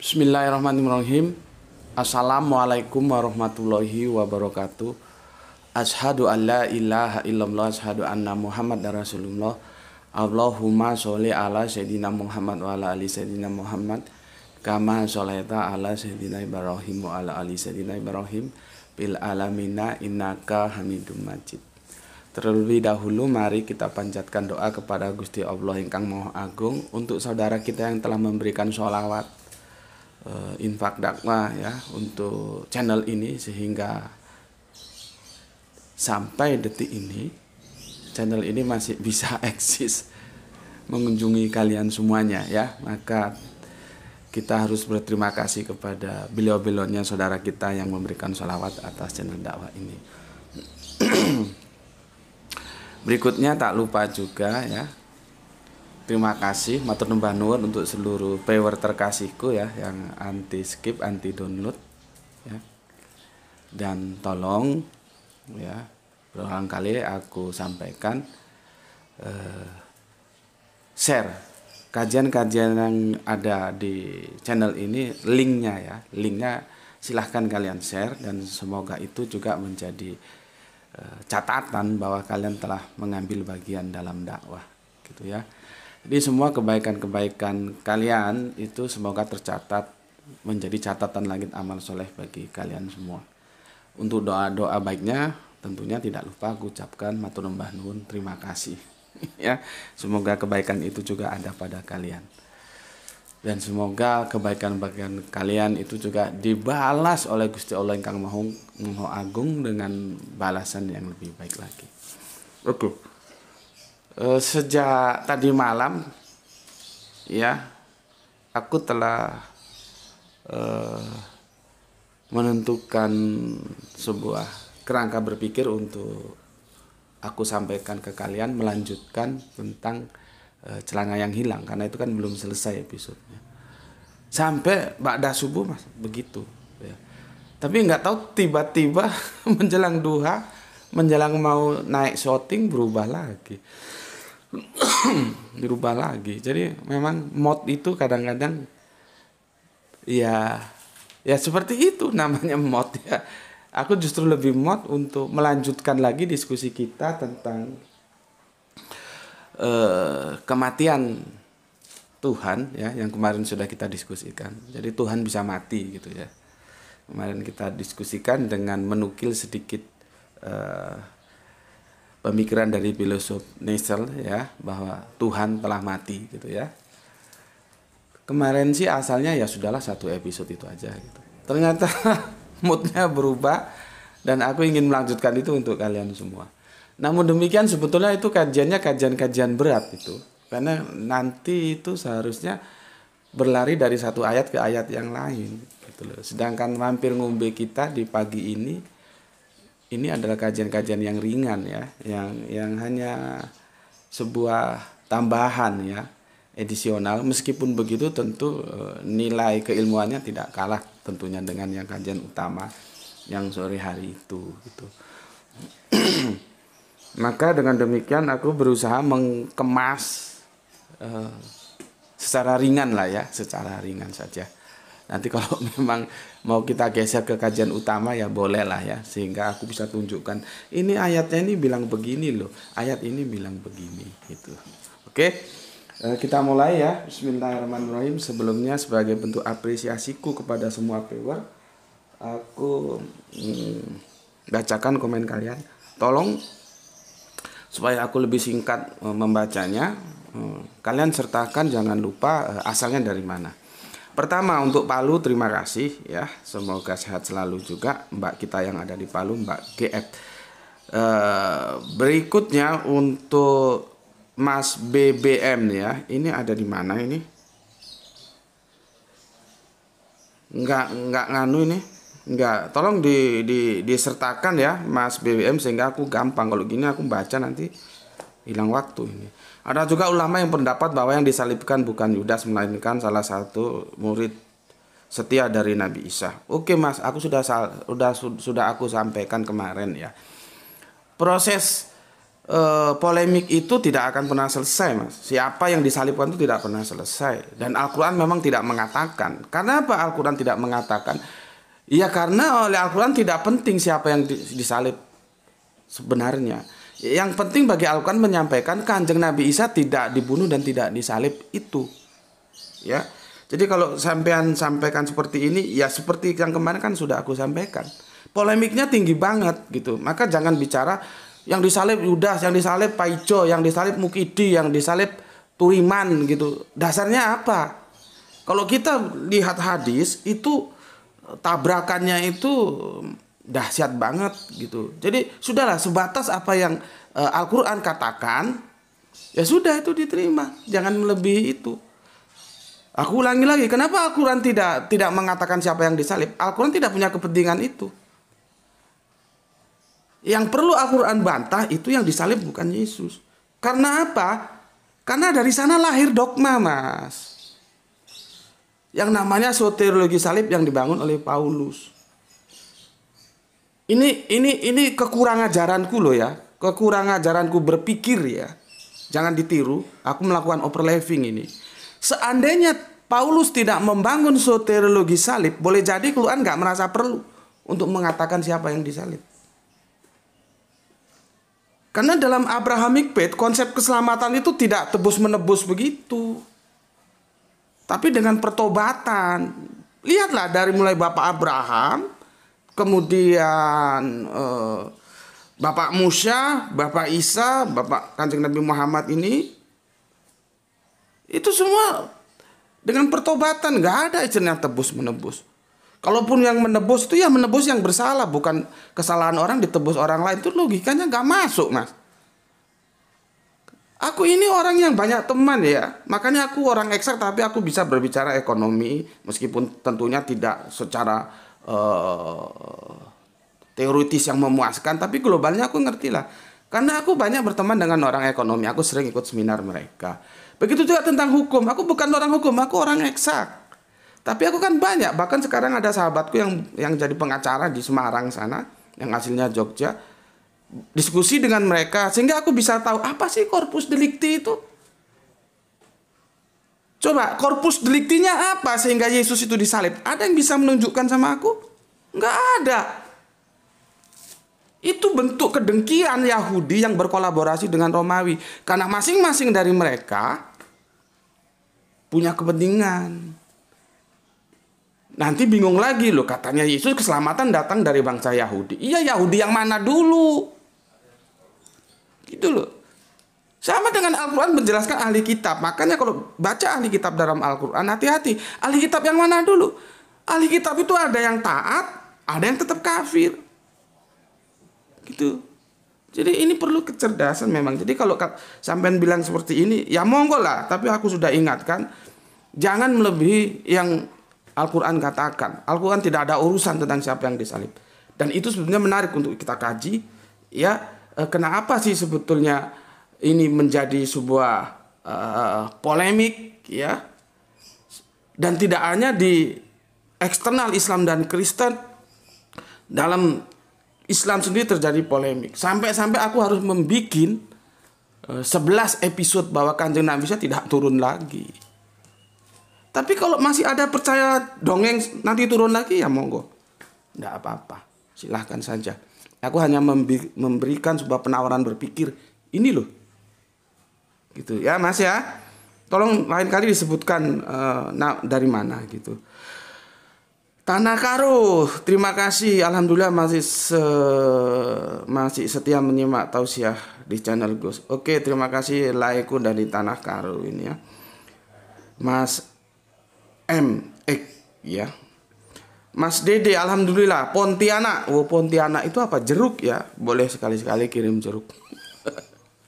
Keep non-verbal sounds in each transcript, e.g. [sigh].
Bismillahirrahmanirrahim. Assalamualaikum warahmatullahi wabarakatuh. Ashadu an la ilaha illallah Ashadu anna Muhammad Rasulullah Allahumma sholli ala Sayyidina Muhammad wa ala ali Sayyidina Muhammad Kama sholaita ala Sayyidina Ibrahim wa ala ali Sayyidina Ibrahim Bil alamina innaka hamidum majid Terlebih dahulu mari kita panjatkan doa kepada Gusti Allah Kang Maha Agung Untuk saudara kita yang telah memberikan sholawat uh, infak dakwah ya untuk channel ini sehingga sampai detik ini channel ini masih [laughs] bisa eksis mengunjungi kalian semuanya ya maka kita harus berterima kasih kepada beliau-beliaunya saudara kita yang memberikan sholawat atas channel dakwah ini [clears throat] berikutnya tak lupa juga ya terima kasih matur nuwun untuk seluruh viewer terkasihku ya yang anti skip anti download ya dan tolong ya berulang kali aku sampaikan eh, share kajian-kajian yang ada di channel ini linknya ya linknya silahkan kalian share dan semoga itu juga menjadi eh, catatan bahwa kalian telah mengambil bagian dalam dakwah gitu ya jadi semua kebaikan-kebaikan kalian itu semoga tercatat menjadi catatan langit amal soleh bagi kalian semua. Untuk doa-doa baiknya tentunya tidak lupa aku ucapkan matur nembah terima kasih. [laughs] ya, semoga kebaikan itu juga ada pada kalian. Dan semoga kebaikan-kebaikan kalian itu juga dibalas oleh Gusti Allah yang Kang Maha Agung dengan balasan yang lebih baik lagi. Oke. Okay. Eh, sejak tadi malam ya aku telah e, menentukan sebuah kerangka berpikir untuk aku sampaikan ke kalian melanjutkan tentang e, celana yang hilang karena itu kan belum selesai episodenya sampai bakda subuh mas begitu ya. tapi nggak tahu tiba-tiba [laughs] menjelang duha menjelang mau naik shooting berubah lagi [coughs] dirubah lagi jadi memang mod itu kadang-kadang ya ya seperti itu namanya mod ya aku justru lebih mod untuk melanjutkan lagi diskusi kita tentang eh, kematian Tuhan ya yang kemarin sudah kita diskusikan jadi Tuhan bisa mati gitu ya kemarin kita diskusikan dengan menukil sedikit eh, pemikiran dari filosof Nietzsche ya bahwa Tuhan telah mati gitu ya. Kemarin sih asalnya ya sudahlah satu episode itu aja gitu. Ternyata [laughs] moodnya berubah dan aku ingin melanjutkan itu untuk kalian semua. Namun demikian sebetulnya itu kajiannya kajian-kajian berat itu karena nanti itu seharusnya berlari dari satu ayat ke ayat yang lain gitu loh. Sedangkan mampir ngombe kita di pagi ini ini adalah kajian-kajian yang ringan ya, yang yang hanya sebuah tambahan ya, edisional. Meskipun begitu tentu eh, nilai keilmuannya tidak kalah tentunya dengan yang kajian utama yang sore hari itu gitu. [clears throat] Maka dengan demikian aku berusaha mengkemas uh, secara ringan lah ya, secara ringan saja. Nanti kalau [laughs] memang mau kita geser ke kajian utama ya bolehlah ya sehingga aku bisa tunjukkan ini ayatnya ini bilang begini loh, ayat ini bilang begini gitu. Oke. Eh, kita mulai ya Bismillahirrahmanirrahim Sebelumnya sebagai bentuk apresiasiku kepada semua viewer Aku hmm, bacakan komen kalian Tolong supaya aku lebih singkat eh, membacanya hmm, kalian sertakan jangan lupa eh, asalnya dari mana Pertama untuk Palu terima kasih ya. Semoga sehat selalu juga Mbak kita yang ada di Palu Mbak GF. E, eh, berikutnya untuk Mas BBM ya. Ini ada di mana ini? nggak enggak nganu ini. nggak tolong di, di disertakan ya Mas BBM sehingga aku gampang kalau gini aku baca nanti hilang waktu ini. Ada juga ulama yang pendapat bahwa yang disalibkan bukan Yudas melainkan salah satu murid setia dari Nabi Isa. Oke Mas, aku sudah sudah sudah aku sampaikan kemarin ya. Proses e, polemik itu tidak akan pernah selesai, Mas. Siapa yang disalibkan itu tidak pernah selesai. Dan Al-Qur'an memang tidak mengatakan. Karena apa Al-Qur'an tidak mengatakan? Ya karena oleh Al-Qur'an tidak penting siapa yang disalib sebenarnya yang penting bagi Al-Quran menyampaikan kanjeng Nabi Isa tidak dibunuh dan tidak disalib itu. Ya. Jadi kalau sampean sampaikan seperti ini, ya seperti yang kemarin kan sudah aku sampaikan. Polemiknya tinggi banget gitu. Maka jangan bicara yang disalib Yudas, yang disalib Paijo, yang disalib Mukidi, yang disalib Turiman gitu. Dasarnya apa? Kalau kita lihat hadis itu tabrakannya itu dahsyat banget gitu. Jadi sudahlah sebatas apa yang e, Al-Qur'an katakan ya sudah itu diterima, jangan melebihi itu. Aku ulangi lagi, kenapa Al-Qur'an tidak tidak mengatakan siapa yang disalib? Al-Qur'an tidak punya kepentingan itu. Yang perlu Al-Qur'an bantah itu yang disalib bukan Yesus. Karena apa? Karena dari sana lahir dogma, Mas. Yang namanya soteriologi salib yang dibangun oleh Paulus. Ini ini ini kekurangan ajaranku loh ya. kekurangan ajaranku berpikir ya. Jangan ditiru, aku melakukan overlapping ini. Seandainya Paulus tidak membangun soteriologi salib, boleh jadi keluhan nggak merasa perlu untuk mengatakan siapa yang disalib. Karena dalam Abrahamic Faith konsep keselamatan itu tidak tebus-menebus begitu. Tapi dengan pertobatan. Lihatlah dari mulai Bapak Abraham kemudian uh, Bapak Musa, Bapak Isa, Bapak Kanjeng Nabi Muhammad ini itu semua dengan pertobatan nggak ada izinnya tebus menebus. Kalaupun yang menebus itu ya menebus yang bersalah bukan kesalahan orang ditebus orang lain itu logikanya nggak masuk mas. Aku ini orang yang banyak teman ya, makanya aku orang eksak tapi aku bisa berbicara ekonomi meskipun tentunya tidak secara Eh, teoritis yang memuaskan tapi globalnya aku ngerti lah karena aku banyak berteman dengan orang ekonomi aku sering ikut seminar mereka begitu juga tentang hukum aku bukan orang hukum aku orang eksak tapi aku kan banyak bahkan sekarang ada sahabatku yang yang jadi pengacara di Semarang sana yang hasilnya Jogja diskusi dengan mereka sehingga aku bisa tahu apa sih korpus delikti itu Coba korpus deliktinya apa sehingga Yesus itu disalib? Ada yang bisa menunjukkan sama aku? Enggak ada. Itu bentuk kedengkian Yahudi yang berkolaborasi dengan Romawi. Karena masing-masing dari mereka punya kepentingan. Nanti bingung lagi loh, katanya Yesus keselamatan datang dari bangsa Yahudi. Iya Yahudi yang mana dulu? Gitu loh. Sama dengan Al-Quran menjelaskan ahli kitab. Makanya kalau baca ahli kitab dalam Al-Quran, hati-hati. Ahli kitab yang mana dulu? Ahli kitab itu ada yang taat, ada yang tetap kafir. Gitu. Jadi ini perlu kecerdasan memang. Jadi kalau sampai bilang seperti ini, ya monggo lah. Tapi aku sudah ingatkan, jangan melebihi yang Al-Quran katakan. Al-Quran tidak ada urusan tentang siapa yang disalib. Dan itu sebenarnya menarik untuk kita kaji. Ya, eh, kenapa sih sebetulnya ini menjadi sebuah uh, polemik ya dan tidak hanya di eksternal Islam dan Kristen dalam Islam sendiri terjadi polemik sampai-sampai aku harus membuat uh, 11 episode bahwa kanjeng Nabi saya tidak turun lagi tapi kalau masih ada percaya dongeng nanti turun lagi ya monggo tidak apa-apa silahkan saja aku hanya memberikan sebuah penawaran berpikir ini loh gitu ya Mas ya tolong lain kali disebutkan uh, nah, dari mana gitu Tanah Karo, terima kasih. Alhamdulillah masih se masih setia menyimak tausiah di channel Gus. Oke, terima kasih laiku dari Tanah Karo ini ya. Mas M X ya. Mas Dede, alhamdulillah Pontianak. Oh, Pontianak itu apa? Jeruk ya. Boleh sekali-sekali kirim jeruk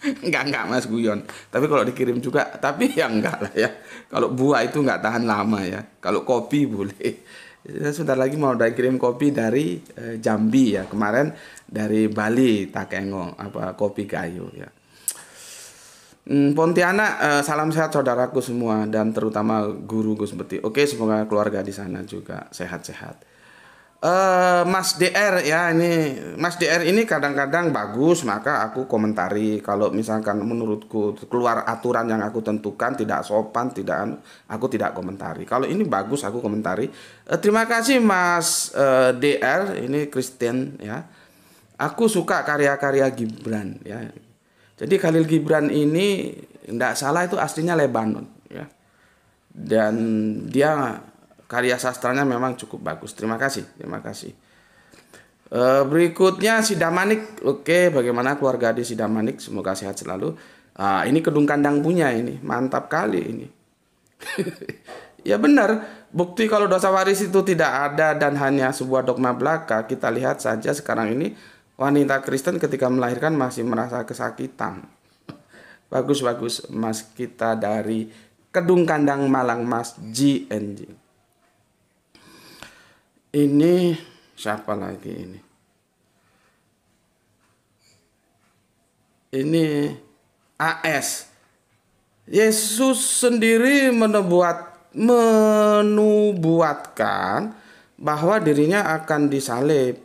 enggak enggak Mas Guyon. Tapi kalau dikirim juga, tapi ya enggak lah ya. Kalau buah itu enggak tahan lama ya. Kalau kopi boleh. Saya sebentar lagi mau udah kirim kopi dari eh, Jambi ya. Kemarin dari Bali Takengo apa kopi kayu ya. Hmm, Pontianak eh, salam sehat saudaraku semua dan terutama guru Gus Beti. Oke, semoga keluarga di sana juga sehat-sehat. Eh, Mas DR ya ini Mas DR ini kadang-kadang bagus maka aku komentari kalau misalkan menurutku keluar aturan yang aku tentukan tidak sopan tidak anu, aku tidak komentari kalau ini bagus aku komentari uh, terima kasih Mas uh, eh, DR ini Kristen ya aku suka karya-karya Gibran ya jadi Khalil Gibran ini tidak salah itu aslinya Lebanon ya dan dia karya sastranya memang cukup bagus. Terima kasih, terima kasih. E, berikutnya Sidamanik. Oke, bagaimana keluarga di Sidamanik? Semoga sehat selalu. E, ini kedung kandang punya ini, mantap kali ini. [laughs] ya benar, bukti kalau dosa waris itu tidak ada dan hanya sebuah dogma belaka. Kita lihat saja sekarang ini wanita Kristen ketika melahirkan masih merasa kesakitan. Bagus-bagus [laughs] Mas kita dari Kedung Kandang Malang Mas GNG ini siapa lagi ini? Ini AS. Yesus sendiri menubuat menubuatkan bahwa dirinya akan disalib.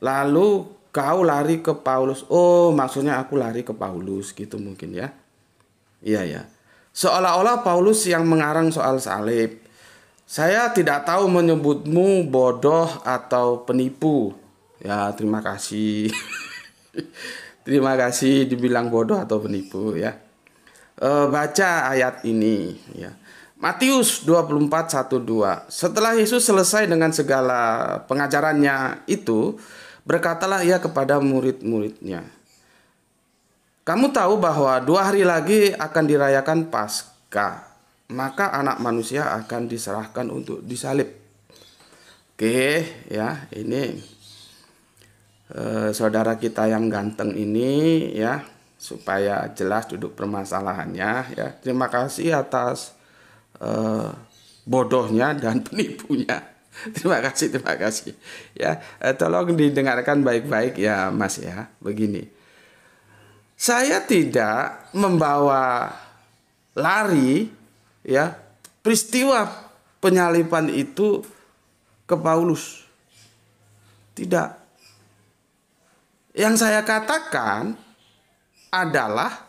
Lalu kau lari ke Paulus. Oh, maksudnya aku lari ke Paulus gitu mungkin ya. Iya ya. Seolah-olah Paulus yang mengarang soal salib saya tidak tahu menyebutmu bodoh atau penipu. Ya, terima kasih. [laughs] terima kasih dibilang bodoh atau penipu ya. E, baca ayat ini ya. Matius 24:12. Setelah Yesus selesai dengan segala pengajarannya itu, berkatalah ia kepada murid-muridnya. Kamu tahu bahwa dua hari lagi akan dirayakan Paskah maka anak manusia akan diserahkan untuk disalib. Oke, ya, ini eh, saudara kita yang ganteng ini ya, supaya jelas duduk permasalahannya ya. Terima kasih atas eh, bodohnya dan [laughs] penipunya. Terima kasih, terima kasih. Ya, eh, tolong didengarkan baik-baik ya, Mas ya. Begini. Saya tidak membawa lari ya peristiwa penyalipan itu ke Paulus. Tidak. Yang saya katakan adalah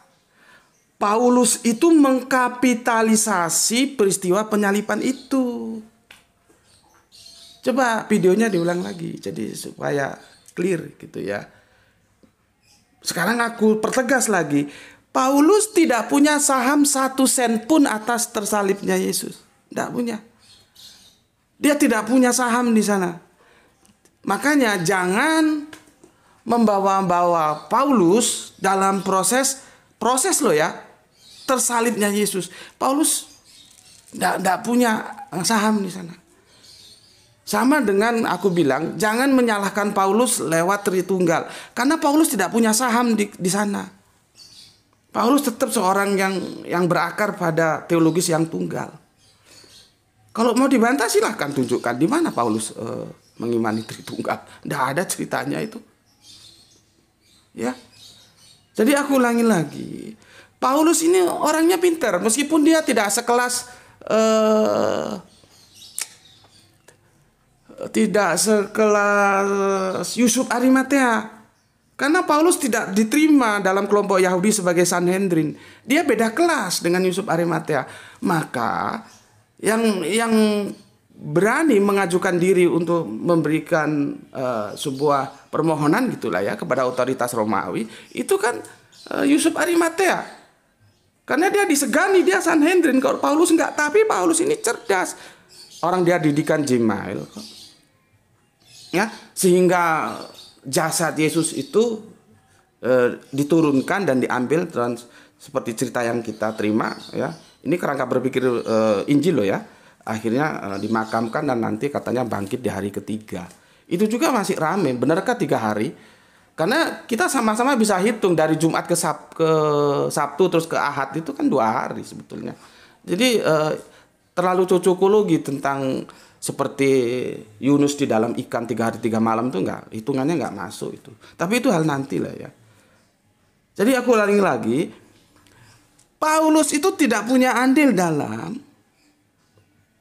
Paulus itu mengkapitalisasi peristiwa penyalipan itu. Coba videonya diulang lagi jadi supaya clear gitu ya. Sekarang aku pertegas lagi Paulus tidak punya saham satu sen pun atas tersalibnya Yesus. Tidak punya. Dia tidak punya saham di sana. Makanya jangan membawa-bawa Paulus dalam proses proses lo ya tersalibnya Yesus. Paulus tidak punya saham di sana. Sama dengan aku bilang, jangan menyalahkan Paulus lewat Tritunggal, karena Paulus tidak punya saham di, di sana. Paulus tetap seorang yang yang berakar pada teologis yang tunggal. Kalau mau dibantah silahkan tunjukkan di mana Paulus e, mengimani Tritunggal. Tidak ada ceritanya itu. Ya. Jadi aku ulangi lagi. Paulus ini orangnya pinter meskipun dia tidak sekelas e, tidak sekelas Yusuf Arimatea karena Paulus tidak diterima dalam kelompok Yahudi sebagai Sanhedrin. Dia beda kelas dengan Yusuf Arimatea. Maka yang yang berani mengajukan diri untuk memberikan uh, sebuah permohonan gitulah ya kepada otoritas Romawi itu kan uh, Yusuf Arimatea. Karena dia disegani dia Sanhedrin kalau Paulus enggak, tapi Paulus ini cerdas. Orang dia didikan Jimail Ya, sehingga jasad Yesus itu e, diturunkan dan diambil trans, seperti cerita yang kita terima ya. Ini kerangka berpikir e, Injil loh ya. Akhirnya e, dimakamkan dan nanti katanya bangkit di hari ketiga. Itu juga masih rame. Benarkah tiga hari? Karena kita sama-sama bisa hitung dari Jumat ke, Sab, ke Sabtu terus ke Ahad itu kan dua hari sebetulnya. Jadi eh, terlalu cocokologi tentang seperti Yunus di dalam ikan tiga hari tiga malam tuh nggak hitungannya nggak masuk itu tapi itu hal nanti lah ya jadi aku lari lagi Paulus itu tidak punya andil dalam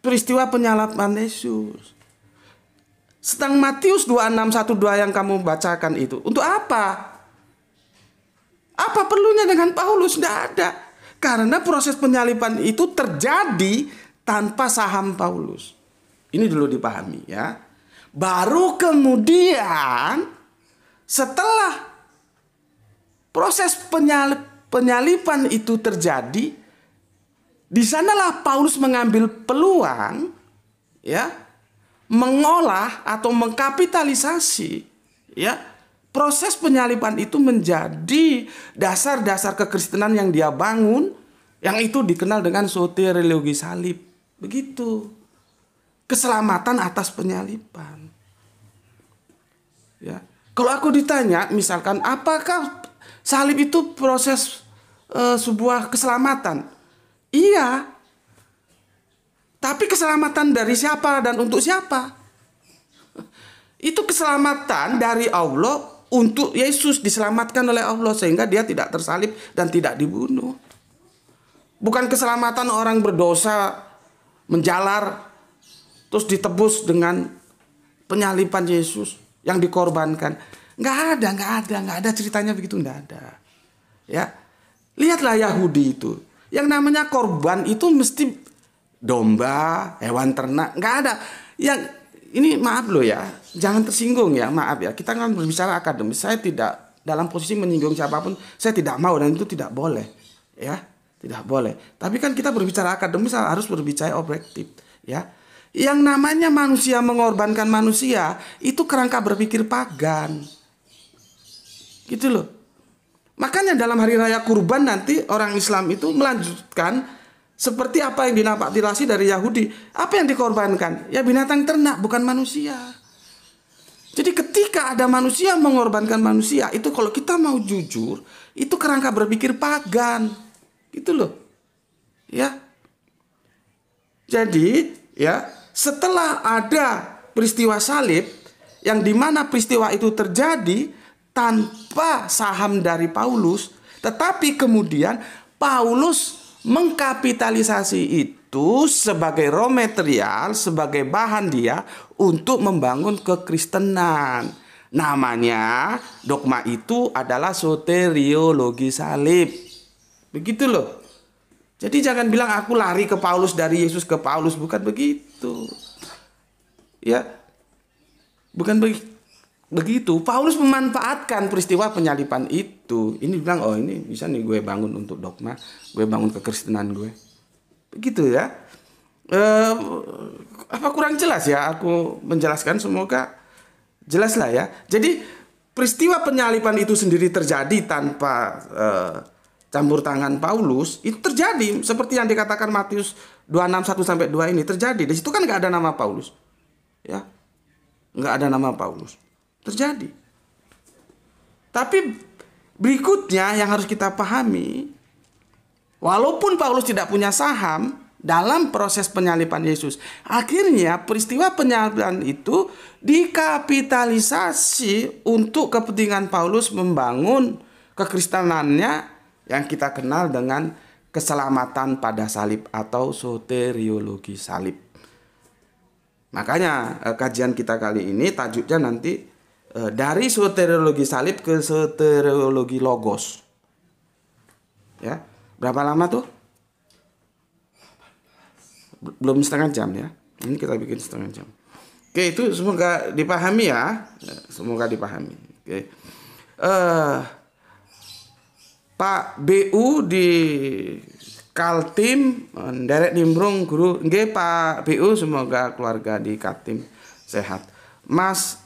peristiwa penyalapan Yesus sedang Matius 2612 yang kamu bacakan itu untuk apa apa perlunya dengan Paulus tidak ada karena proses penyalipan itu terjadi tanpa saham Paulus ini dulu dipahami ya. Baru kemudian setelah proses penyalip, penyalipan itu terjadi, di sanalah Paulus mengambil peluang ya mengolah atau mengkapitalisasi ya proses penyalipan itu menjadi dasar-dasar kekristenan yang dia bangun yang itu dikenal dengan soteriologi salib begitu keselamatan atas penyaliban. Ya. Kalau aku ditanya misalkan apakah salib itu proses e, sebuah keselamatan? Iya. Tapi keselamatan dari siapa dan untuk siapa? Itu keselamatan dari Allah untuk Yesus diselamatkan oleh Allah sehingga dia tidak tersalib dan tidak dibunuh. Bukan keselamatan orang berdosa menjalar terus ditebus dengan penyalipan Yesus yang dikorbankan. Nggak ada, nggak ada, nggak ada ceritanya begitu, nggak ada. Ya, lihatlah Yahudi itu. Yang namanya korban itu mesti domba, hewan ternak, nggak ada. Yang ini maaf loh ya, jangan tersinggung ya, maaf ya. Kita kan berbicara akademis, saya tidak dalam posisi menyinggung siapapun, saya tidak mau dan itu tidak boleh, ya, tidak boleh. Tapi kan kita berbicara akademis harus berbicara objektif, ya. Yang namanya manusia mengorbankan manusia itu kerangka berpikir pagan. Gitu loh. Makanya dalam hari raya kurban nanti orang Islam itu melanjutkan seperti apa yang dinapaktilasi tirasi dari Yahudi. Apa yang dikorbankan? Ya binatang ternak bukan manusia. Jadi ketika ada manusia mengorbankan manusia itu kalau kita mau jujur itu kerangka berpikir pagan. Gitu loh. Ya. Jadi ya setelah ada peristiwa salib yang mana peristiwa itu terjadi tanpa saham dari Paulus, tetapi kemudian Paulus mengkapitalisasi itu sebagai raw material, sebagai bahan dia untuk membangun kekristenan. Namanya dogma itu adalah soteriologi salib. Begitu loh. Jadi jangan bilang aku lari ke Paulus dari Yesus ke Paulus bukan begitu. Ya. Bukan be begitu. Paulus memanfaatkan peristiwa penyalipan itu. Ini bilang oh ini bisa nih gue bangun untuk dogma, gue bangun kekristenan gue. Begitu ya. Eh, apa kurang jelas ya aku menjelaskan semoga jelas lah ya. Jadi peristiwa penyalipan itu sendiri terjadi tanpa eh, campur tangan Paulus itu terjadi seperti yang dikatakan Matius 261 sampai 2 ini terjadi. Di situ kan nggak ada nama Paulus. Ya. nggak ada nama Paulus. Terjadi. Tapi berikutnya yang harus kita pahami walaupun Paulus tidak punya saham dalam proses penyaliban Yesus. Akhirnya peristiwa penyalipan itu dikapitalisasi untuk kepentingan Paulus membangun kekristenannya yang kita kenal dengan keselamatan pada salib atau soteriologi salib. Makanya eh, kajian kita kali ini tajuknya nanti eh, dari soteriologi salib ke soteriologi logos. Ya. Berapa lama tuh? Belum setengah jam ya. Ini kita bikin setengah jam. Oke, itu semoga dipahami ya. Semoga dipahami. Oke. Eh uh, Pak BU di Kaltim Derek nimbrung guru G, Pak BU semoga keluarga di Kaltim sehat. Mas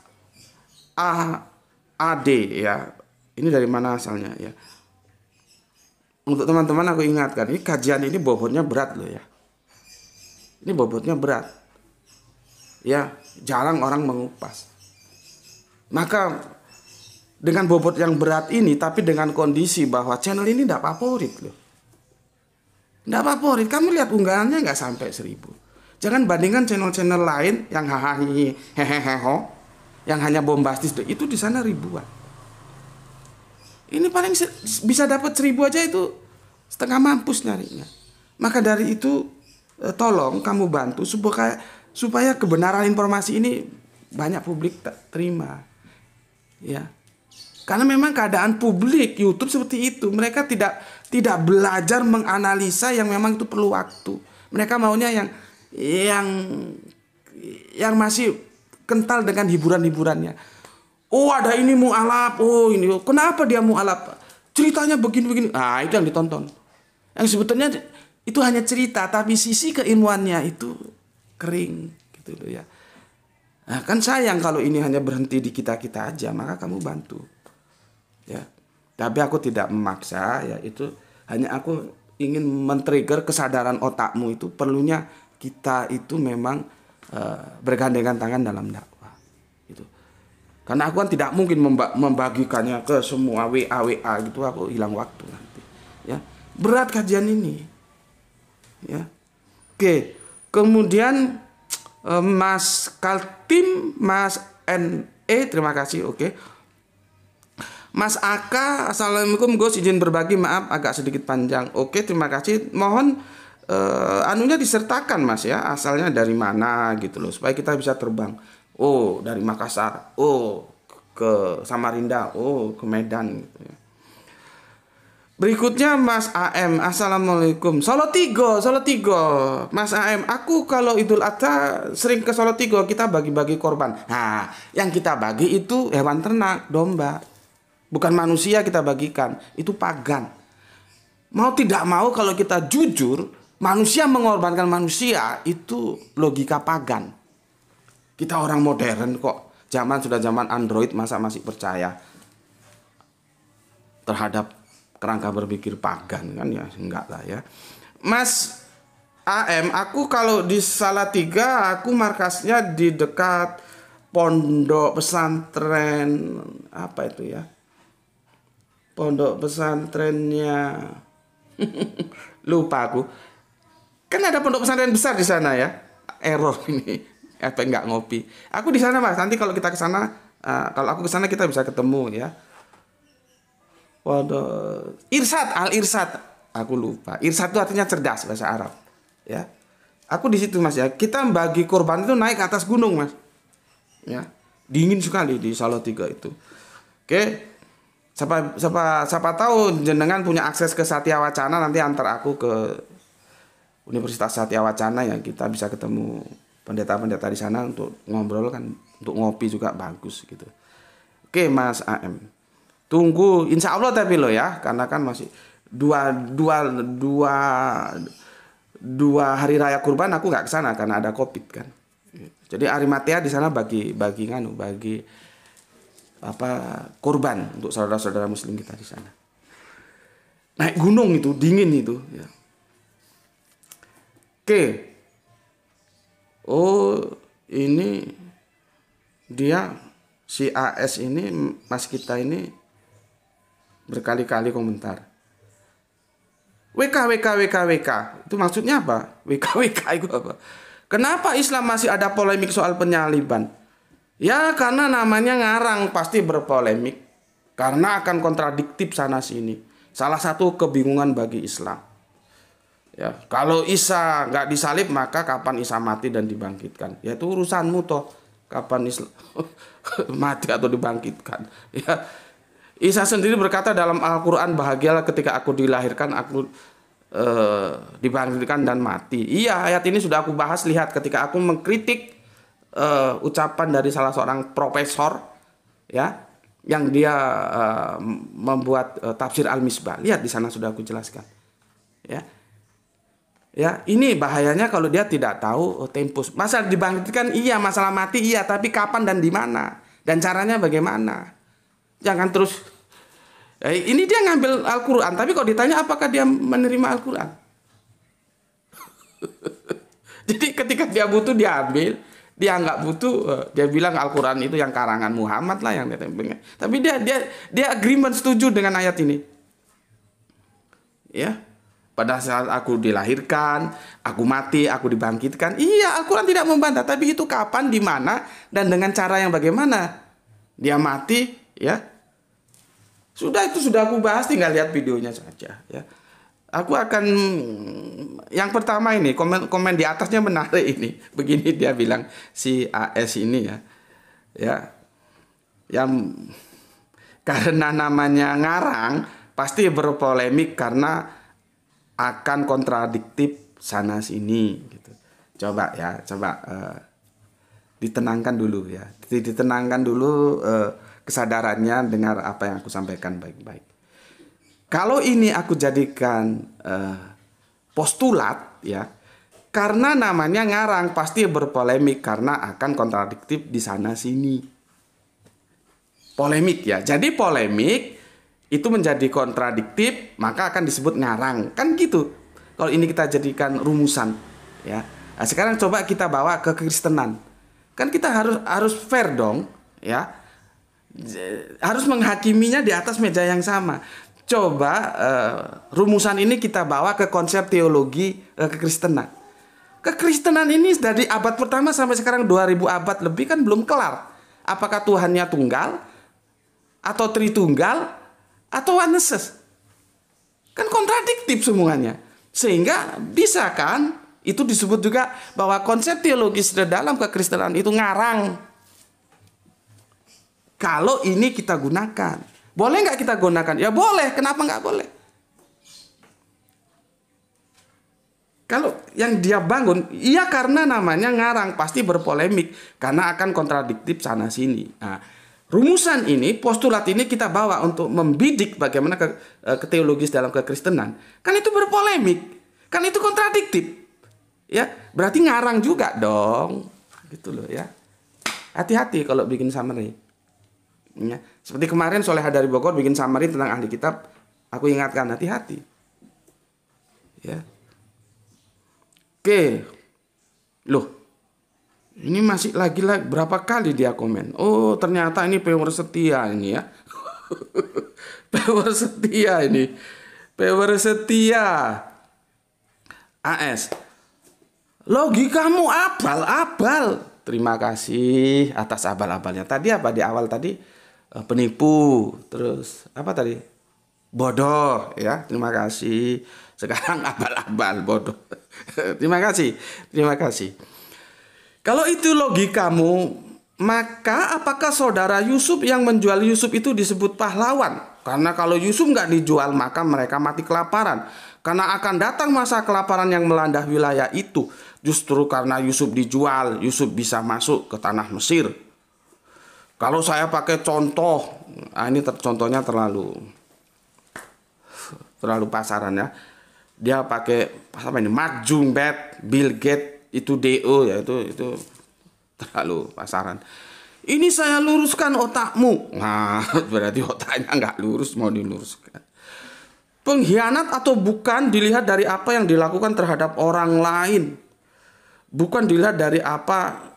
A AD ya. Ini dari mana asalnya ya? Untuk teman-teman aku ingatkan, ini kajian ini bobotnya berat loh ya. Ini bobotnya berat. Ya, jarang orang mengupas. Maka dengan bobot yang berat ini tapi dengan kondisi bahwa channel ini tidak favorit loh tidak favorit kamu lihat unggahannya nggak sampai seribu jangan bandingkan channel-channel lain yang hahaha hehehe yang hanya bombastis itu di sana ribuan ini paling bisa dapat seribu aja itu setengah mampus nyarinya maka dari itu eh, tolong kamu bantu supaya supaya kebenaran informasi ini banyak publik terima ya karena memang keadaan publik YouTube seperti itu. Mereka tidak tidak belajar menganalisa yang memang itu perlu waktu. Mereka maunya yang yang yang masih kental dengan hiburan-hiburannya. Oh ada ini mualaf, oh ini. Kenapa dia mualaf? Ceritanya begini-begini. Ah itu yang ditonton. Yang sebetulnya itu hanya cerita, tapi sisi keilmuannya itu kering gitu loh ya. Nah, kan sayang kalau ini hanya berhenti di kita-kita aja, maka kamu bantu tapi aku tidak memaksa ya itu hanya aku ingin men-trigger kesadaran otakmu itu perlunya kita itu memang uh, bergandengan tangan dalam dakwah gitu karena aku kan tidak mungkin membagikannya ke semua WA WA gitu aku hilang waktu nanti ya berat kajian ini ya oke kemudian uh, Mas Kaltim Mas NE terima kasih oke Mas Aka, assalamualaikum gue izin berbagi maaf agak sedikit panjang. Oke, terima kasih. Mohon eh, anunya disertakan Mas ya, asalnya dari mana gitu loh, supaya kita bisa terbang. Oh, dari Makassar. Oh, ke Samarinda. Oh, ke Medan gitu ya. Berikutnya Mas AM, Assalamualaikum Solo Tigo, Solo Tigo Mas AM, aku kalau Idul Adha sering ke Solo Tigo Kita bagi-bagi korban Nah, yang kita bagi itu hewan ternak, domba bukan manusia kita bagikan, itu pagan. Mau tidak mau kalau kita jujur, manusia mengorbankan manusia itu logika pagan. Kita orang modern kok, zaman sudah zaman Android masa masih percaya terhadap kerangka berpikir pagan kan ya enggak lah ya. Mas AM, aku kalau di salah tiga aku markasnya di dekat pondok pesantren apa itu ya? pondok pesantrennya [laughs] lupa aku kan ada pondok pesantren besar di sana ya error ini [laughs] apa nggak ngopi aku di sana mas nanti kalau kita ke sana uh, kalau aku ke sana kita bisa ketemu ya Waduh, irsat al irsat aku lupa irsat itu artinya cerdas bahasa Arab ya aku di situ mas ya kita bagi korban itu naik ke atas gunung mas ya dingin sekali di Salatiga itu oke siapa siapa siapa tahu jenengan punya akses ke Satya Wacana nanti antar aku ke Universitas Satya Wacana ya kita bisa ketemu pendeta-pendeta di sana untuk ngobrol kan untuk ngopi juga bagus gitu. Oke Mas AM. Tunggu insya Allah tapi lo ya karena kan masih dua dua dua dua hari raya kurban aku nggak kesana karena ada covid kan. Jadi Arimatea di sana bagi bagi nganu bagi apa korban untuk saudara-saudara muslim kita di sana. Naik gunung itu dingin itu ya. Oke. Oh, ini dia si AS ini Mas kita ini berkali-kali komentar. WK WK WK WK. Itu maksudnya apa? WK WK itu apa? Kenapa Islam masih ada polemik soal penyaliban? Ya karena namanya ngarang pasti berpolemik karena akan kontradiktif sana sini. Salah satu kebingungan bagi Islam. Ya, kalau Isa nggak disalib maka kapan Isa mati dan dibangkitkan? Ya itu urusanmu toh kapan Islam [laughs] mati atau dibangkitkan. Ya. Isa sendiri berkata dalam Al-Qur'an bahagialah ketika aku dilahirkan aku eh, dibangkitkan dan mati. Iya, ayat ini sudah aku bahas lihat ketika aku mengkritik uh, ucapan dari salah seorang profesor ya yang dia uh, membuat uh, tafsir Al-Misbah. Lihat di sana sudah aku jelaskan. Ya. Ya, ini bahayanya kalau dia tidak tahu oh, tempus. Masalah dibangkitkan iya, masalah mati iya, tapi kapan dan di mana? Dan caranya bagaimana? Jangan terus eh, ini dia ngambil Al-Qur'an, tapi kalau ditanya apakah dia menerima Al-Qur'an? [laughs] Jadi ketika dia butuh diambil dia nggak butuh eh, dia bilang Al-Qur'an itu yang karangan Muhammad lah yang ditempelnya. Tapi dia dia dia agreement setuju dengan ayat ini. Ya. Pada saat aku dilahirkan, aku mati, aku dibangkitkan. Iya, Al-Qur'an tidak membantah, tapi itu kapan, di mana dan dengan cara yang bagaimana? Dia mati, ya. Sudah itu sudah aku bahas, tinggal lihat videonya saja, ya. Aku akan mm, yang pertama ini komen komen di atasnya menarik ini. [laughs] Begini dia bilang si AS ini ya. Ya. Yang karena namanya ngarang pasti berpolemik karena akan kontradiktif sana sini gitu. Coba ya, coba uh, ditenangkan dulu ya. Ditenangkan dulu uh, kesadarannya dengar apa yang aku sampaikan baik-baik. Kalau ini aku jadikan uh, postulat ya, karena namanya ngarang pasti berpolemik karena akan kontradiktif di sana sini. Polemik ya. Jadi polemik itu menjadi kontradiktif maka akan disebut ngarang. Kan gitu. Kalau ini kita jadikan rumusan ya. Nah, sekarang coba kita bawa ke kekristenan. Kan kita harus harus fair dong ya harus menghakiminya di atas meja yang sama coba uh, rumusan ini kita bawa ke konsep teologi uh, kekristenan. Kekristenan ini dari abad pertama sampai sekarang 2000 abad lebih kan belum kelar. Apakah Tuhannya tunggal atau tritunggal atau oneness? Kan kontradiktif semuanya. Sehingga bisa kan itu disebut juga bahwa konsep teologis dalam kekristenan itu ngarang. Kalau ini kita gunakan boleh nggak kita gunakan? Ya boleh. Kenapa nggak boleh? Kalau yang dia bangun, iya karena namanya ngarang pasti berpolemik karena akan kontradiktif sana sini. Nah, rumusan ini, postulat ini kita bawa untuk membidik bagaimana ke, eh, ke teologis dalam kekristenan. Kan itu berpolemik, kan itu kontradiktif. Ya, berarti ngarang juga dong. Gitu loh ya. Hati-hati kalau bikin summary. Ya. Seperti kemarin Soleh dari Bogor bikin summary tentang ahli kitab, aku ingatkan hati-hati. Ya. Oke. Loh. Ini masih lagi lagi berapa kali dia komen? Oh, ternyata ini power setia ini ya. [laughs] power setia ini. Power setia. AS. Logikamu abal-abal. Terima kasih atas abal-abalnya. Tadi apa di awal tadi? Eh, penipu, terus apa tadi? Bodoh ya. Terima kasih. Sekarang [laughs] abal-abal bodoh. [laughs] terima kasih. Terima kasih. Kalau itu logikamu, maka apakah saudara Yusuf yang menjual Yusuf itu disebut pahlawan? Karena kalau Yusuf nggak dijual maka mereka mati kelaparan. Karena akan datang masa kelaparan yang melanda wilayah itu. Justru karena Yusuf dijual, Yusuf bisa masuk ke tanah Mesir. Kalau saya pakai contoh, nah ini ter, contohnya terlalu terlalu pasaran ya. Dia pakai apa ini? Mark Zuckerberg, Bill Gates itu DO e ya itu itu terlalu pasaran. Ini saya luruskan otakmu. Nah, [laughs] berarti otaknya nggak lurus mau diluruskan. Pengkhianat atau bukan dilihat dari apa yang dilakukan terhadap orang lain. Bukan dilihat dari apa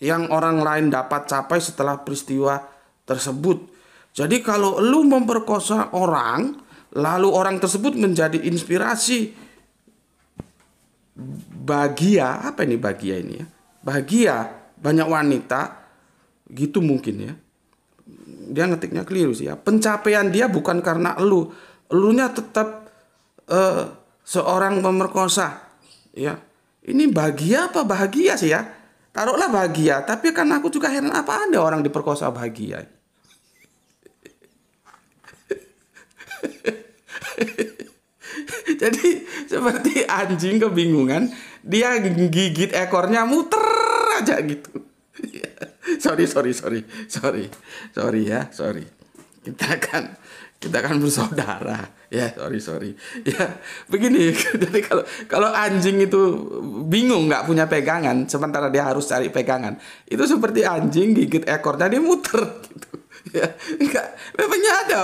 yang orang lain dapat capai setelah peristiwa tersebut. Jadi kalau lu memperkosa orang, lalu orang tersebut menjadi inspirasi bahagia, apa ini bahagia ini ya? Bahagia banyak wanita gitu mungkin ya. Dia ngetiknya keliru sih ya. Pencapaian dia bukan karena lu. Elunya tetap uh, seorang pemerkosa ya. Ini bahagia apa bahagia sih ya? Taruhlah bahagia, tapi kan aku juga heran apa ada orang diperkosa bahagia. [laughs] Jadi seperti anjing kebingungan, dia gigit ekornya muter aja gitu. [laughs] sorry, sorry, sorry, sorry, sorry ya, sorry. Kita kan kita kan bersaudara ya sorry sorry ya begini [laughs] jadi kalau kalau anjing itu bingung nggak punya pegangan sementara dia harus cari pegangan itu seperti anjing gigit ekornya dia muter [laughs] gitu ya nggak memangnya ada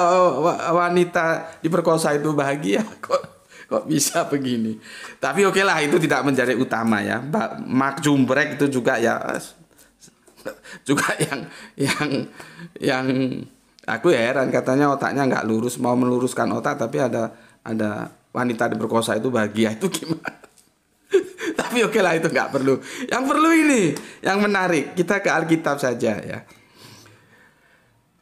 wanita diperkosa itu bahagia [laughs] kok kok bisa begini tapi oke okay lah itu tidak menjadi utama ya mak Jumbrek itu juga ya juga yang yang yang aku heran katanya otaknya nggak lurus mau meluruskan otak tapi ada ada wanita diperkosa itu bahagia itu gimana [laughs] tapi oke okay lah itu nggak perlu yang perlu ini yang menarik kita ke Alkitab saja ya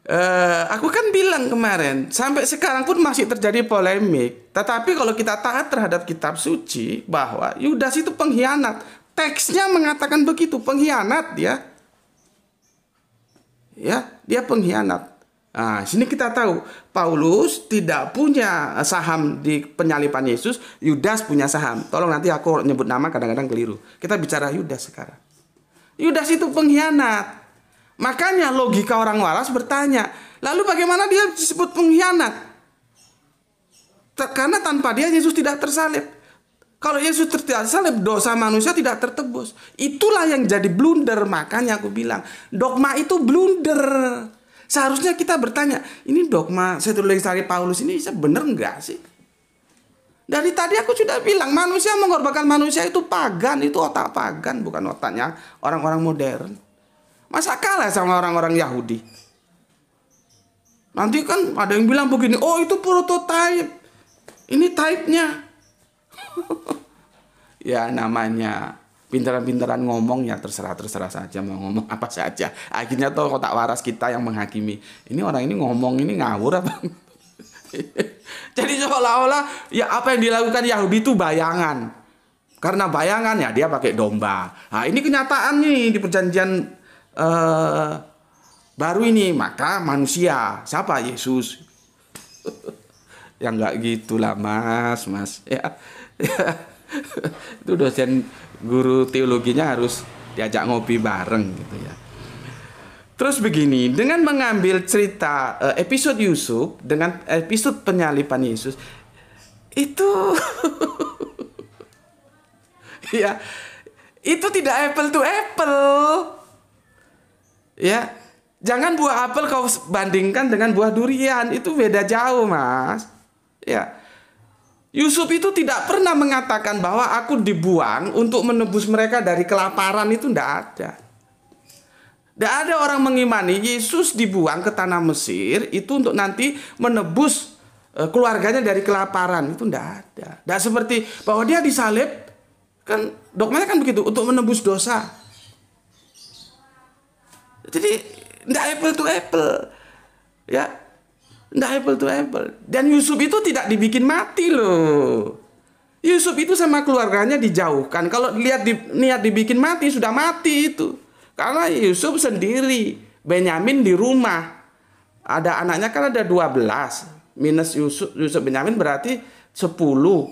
Uh, aku kan bilang kemarin, sampai sekarang pun masih terjadi polemik. Tetapi kalau kita taat terhadap kitab suci bahwa Yudas itu pengkhianat, teksnya mengatakan begitu, pengkhianat ya. Ya, dia pengkhianat. Nah, sini kita tahu Paulus tidak punya eh, saham di penyalipan Yesus, Yudas punya saham. Tolong nanti aku nyebut nama kadang-kadang keliru. Kita bicara Yudas sekarang. Yudas itu pengkhianat. Makanya logika orang waras bertanya, lalu bagaimana dia disebut pengkhianat? Karena tanpa dia Yesus tidak tersalib. Kalau Yesus tidak salib, dosa manusia tidak tertebus. Itulah yang jadi blunder. Makanya aku bilang, dogma itu blunder. Seharusnya kita bertanya, ini dogma Setul Lestari Paulus ini bisa benar nggak sih? Dari tadi aku sudah bilang manusia mengorbankan manusia itu pagan, itu otak pagan bukan otaknya orang-orang modern. Masa kalah sama orang-orang Yahudi? Nanti kan ada yang bilang begini, oh itu prototype. Ini type-nya. [laughs] ya namanya pintaran-pintaran ngomong ya terserah-terserah saja mau ngomong apa saja. Akhirnya tuh kotak waras kita yang menghakimi. Ini orang ini ngomong ini ngawur apa? [laughs] Jadi seolah-olah ya apa yang dilakukan Yahudi itu bayangan. Karena bayangan ya dia pakai domba. Nah, ini kenyataan nih di perjanjian eh, baru ini. Maka manusia siapa Yesus? [laughs] ya nggak gitulah mas, mas ya. [laughs] itu dosen guru teologinya harus diajak ngopi bareng gitu ya. Terus begini, dengan mengambil cerita eh, episode Yusuf dengan episode penyalipan Yesus itu [laughs] ya itu tidak apple to apple. Ya, jangan buah apel kau bandingkan dengan buah durian, itu beda jauh, Mas. Ya. Yusuf itu tidak pernah mengatakan bahwa aku dibuang untuk menebus mereka dari kelaparan itu tidak ada. Tidak ada orang mengimani Yesus dibuang ke tanah Mesir itu untuk nanti menebus e, keluarganya dari kelaparan itu tidak ada. Tidak seperti bahwa dia disalib kan dogmanya kan begitu untuk menebus dosa. Jadi tidak apple to apple ya tidak apple to apple. Dan Yusuf itu tidak dibikin mati loh. Yusuf itu sama keluarganya dijauhkan. Kalau lihat di, niat dibikin mati, sudah mati itu. Karena Yusuf sendiri. Benyamin di rumah. Ada anaknya kan ada 12. Minus Yusuf, Yusuf Benyamin berarti 10. 10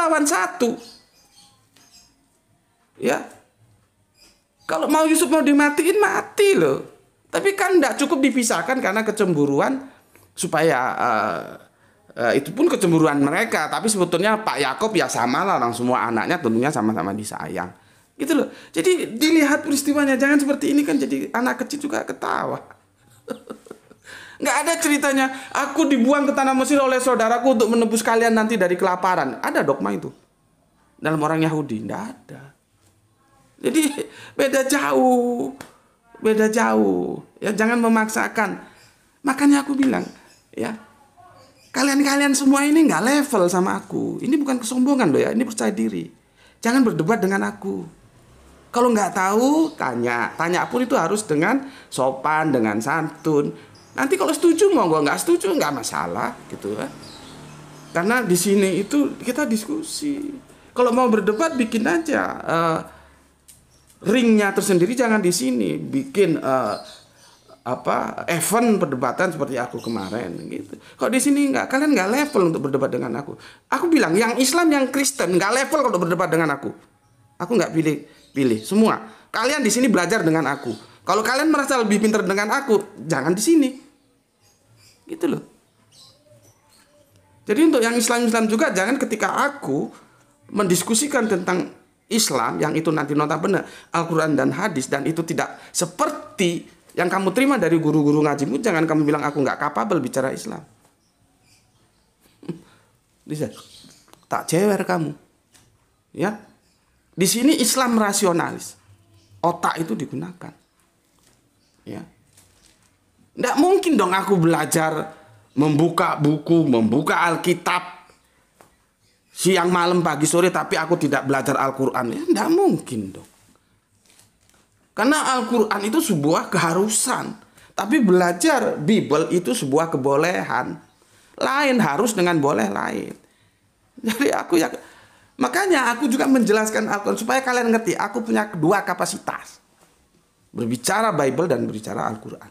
lawan 1. Ya. Kalau mau Yusuf mau dimatiin, mati loh. Tapi kan tidak cukup dipisahkan karena kecemburuan supaya uh, uh, itu pun kecemburuan mereka. Tapi sebetulnya Pak Yakob ya sama lah orang semua anaknya tentunya sama-sama disayang. Gitu loh. Jadi dilihat peristiwanya jangan seperti ini kan jadi anak kecil juga ketawa. [laughs] Nggak ada ceritanya aku dibuang ke tanah Mesir oleh saudaraku untuk menebus kalian nanti dari kelaparan. Ada dogma itu. Dalam orang Yahudi, nggak ada. Jadi beda jauh beda jauh. Ya jangan memaksakan. Makanya aku bilang, ya kalian-kalian semua ini nggak level sama aku. Ini bukan kesombongan loh ya, ini percaya diri. Jangan berdebat dengan aku. Kalau nggak tahu, tanya. Tanya pun itu harus dengan sopan, dengan santun. Nanti kalau setuju mau gue nggak setuju nggak masalah gitu ya. Karena di sini itu kita diskusi. Kalau mau berdebat bikin aja. Uh, ringnya tersendiri jangan di sini bikin uh, apa event perdebatan seperti aku kemarin gitu. Kok di sini nggak kalian nggak level untuk berdebat dengan aku. Aku bilang yang Islam yang Kristen nggak level kalau berdebat dengan aku. Aku nggak pilih pilih semua. Kalian di sini belajar dengan aku. Kalau kalian merasa lebih pintar dengan aku, jangan di sini. Gitu loh. Jadi untuk yang Islam-Islam juga jangan ketika aku mendiskusikan tentang Islam yang itu nanti notabene Al-Quran dan hadis dan itu tidak seperti yang kamu terima dari guru-guru ngajimu jangan kamu bilang aku nggak kapabel bicara Islam [laughs] bisa tak cewer kamu ya di sini Islam rasionalis otak itu digunakan ya nggak mungkin dong aku belajar membuka buku membuka Alkitab siang malam pagi sore tapi aku tidak belajar Al-Qur'an ya tidak mungkin dong karena Al-Qur'an itu sebuah keharusan tapi belajar Bible itu sebuah kebolehan lain harus dengan boleh lain jadi aku ya makanya aku juga menjelaskan Al-Qur'an supaya kalian ngerti aku punya dua kapasitas berbicara Bible dan berbicara Al-Qur'an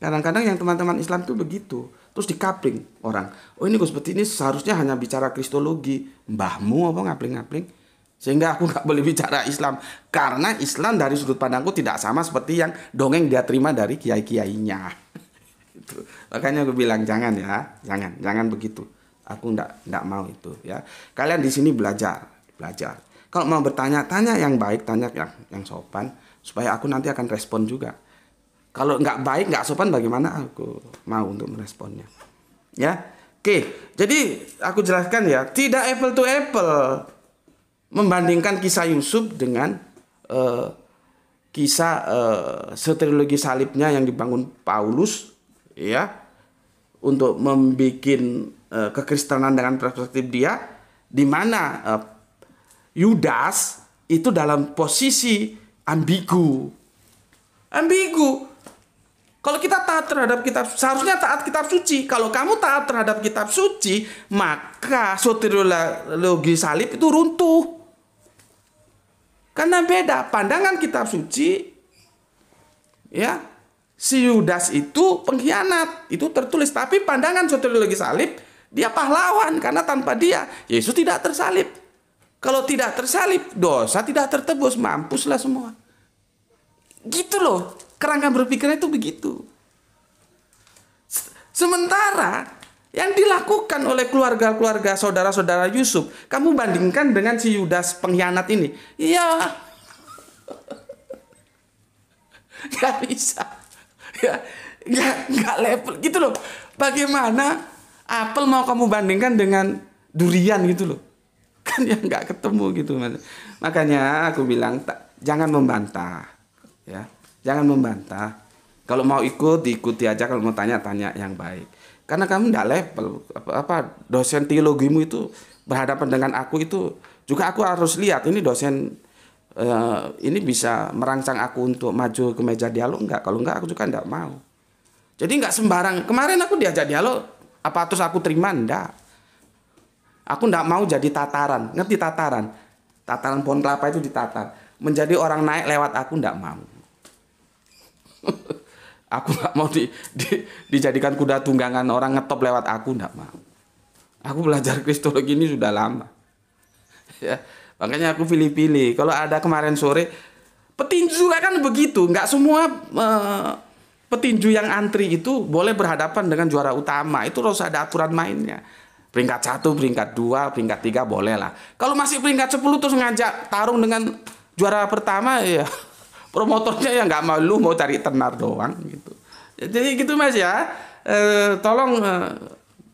kadang-kadang yang teman-teman Islam itu begitu terus dikapling orang oh ini gue seperti ini seharusnya hanya bicara kristologi mbahmu apa ngapling-ngapling sehingga aku [laughs] nggak boleh bicara Islam karena Islam dari sudut pandangku tidak sama seperti yang dongeng dia terima dari kiai-kiainya [laughs] itu makanya aku bilang jangan ya jangan jangan begitu aku ndak ndak mau itu ya kalian di sini belajar belajar kalau mau bertanya tanya yang baik tanya yang yang sopan supaya aku nanti akan respon juga kalau nggak baik, nggak sopan, bagaimana aku mau untuk meresponnya? Ya, oke. Jadi aku jelaskan ya, tidak apple to apple membandingkan kisah Yusuf dengan uh, kisah uh, salibnya yang dibangun Paulus, ya, untuk membuat uh, eh, kekristenan dengan perspektif dia, di mana uh, Yudas itu dalam posisi ambigu. Ambigu. Kalau kita taat terhadap kitab, seharusnya taat kitab suci. Kalau kamu taat terhadap kitab suci, maka soteriologi salib itu runtuh. Karena beda pandangan kitab suci, ya si Yudas itu pengkhianat, itu tertulis. Tapi pandangan soteriologi salib, dia pahlawan karena tanpa dia Yesus tidak tersalib. Kalau tidak tersalib, dosa tidak tertebus, mampuslah semua. Gitu loh kerangka berpikirnya itu begitu. Sementara yang dilakukan oleh keluarga-keluarga saudara-saudara Yusuf, kamu bandingkan dengan si Yudas pengkhianat ini. Iya. [laughs] Gak bisa. Ya, gak, gak level gitu loh. Bagaimana apel mau kamu bandingkan dengan durian gitu loh. [laughs] Kan ya nggak ketemu gitu. Makanya aku bilang tak, jangan membantah. Ya. Jangan membantah. Kalau mau ikut diikuti aja kalau mau tanya-tanya yang baik. Karena kamu tidak level apa, apa dosen teologimu itu berhadapan dengan aku itu juga aku harus lihat ini dosen uh, ini bisa merangsang aku untuk maju ke meja dialog nggak? kalau nggak, aku juga tidak mau jadi nggak sembarang kemarin aku diajak dialog apa terus aku terima Nggak. aku tidak mau jadi tataran ngerti tataran tataran pohon kelapa itu ditatar menjadi orang naik lewat aku tidak mau [laughs] aku nggak mau di, di, dijadikan kuda tunggangan orang ngetop lewat aku nggak mau aku belajar kristologi ini sudah lama [laughs] ya makanya aku pilih-pilih kalau ada kemarin sore petinju kan begitu nggak semua uh, petinju yang antri itu boleh berhadapan dengan juara utama itu harus ada aturan mainnya peringkat satu peringkat dua peringkat tiga boleh lah kalau masih peringkat sepuluh terus ngajak tarung dengan juara pertama ya [laughs] promotornya ya nggak malu mau cari tenar doang gitu jadi gitu mas ya e, tolong e,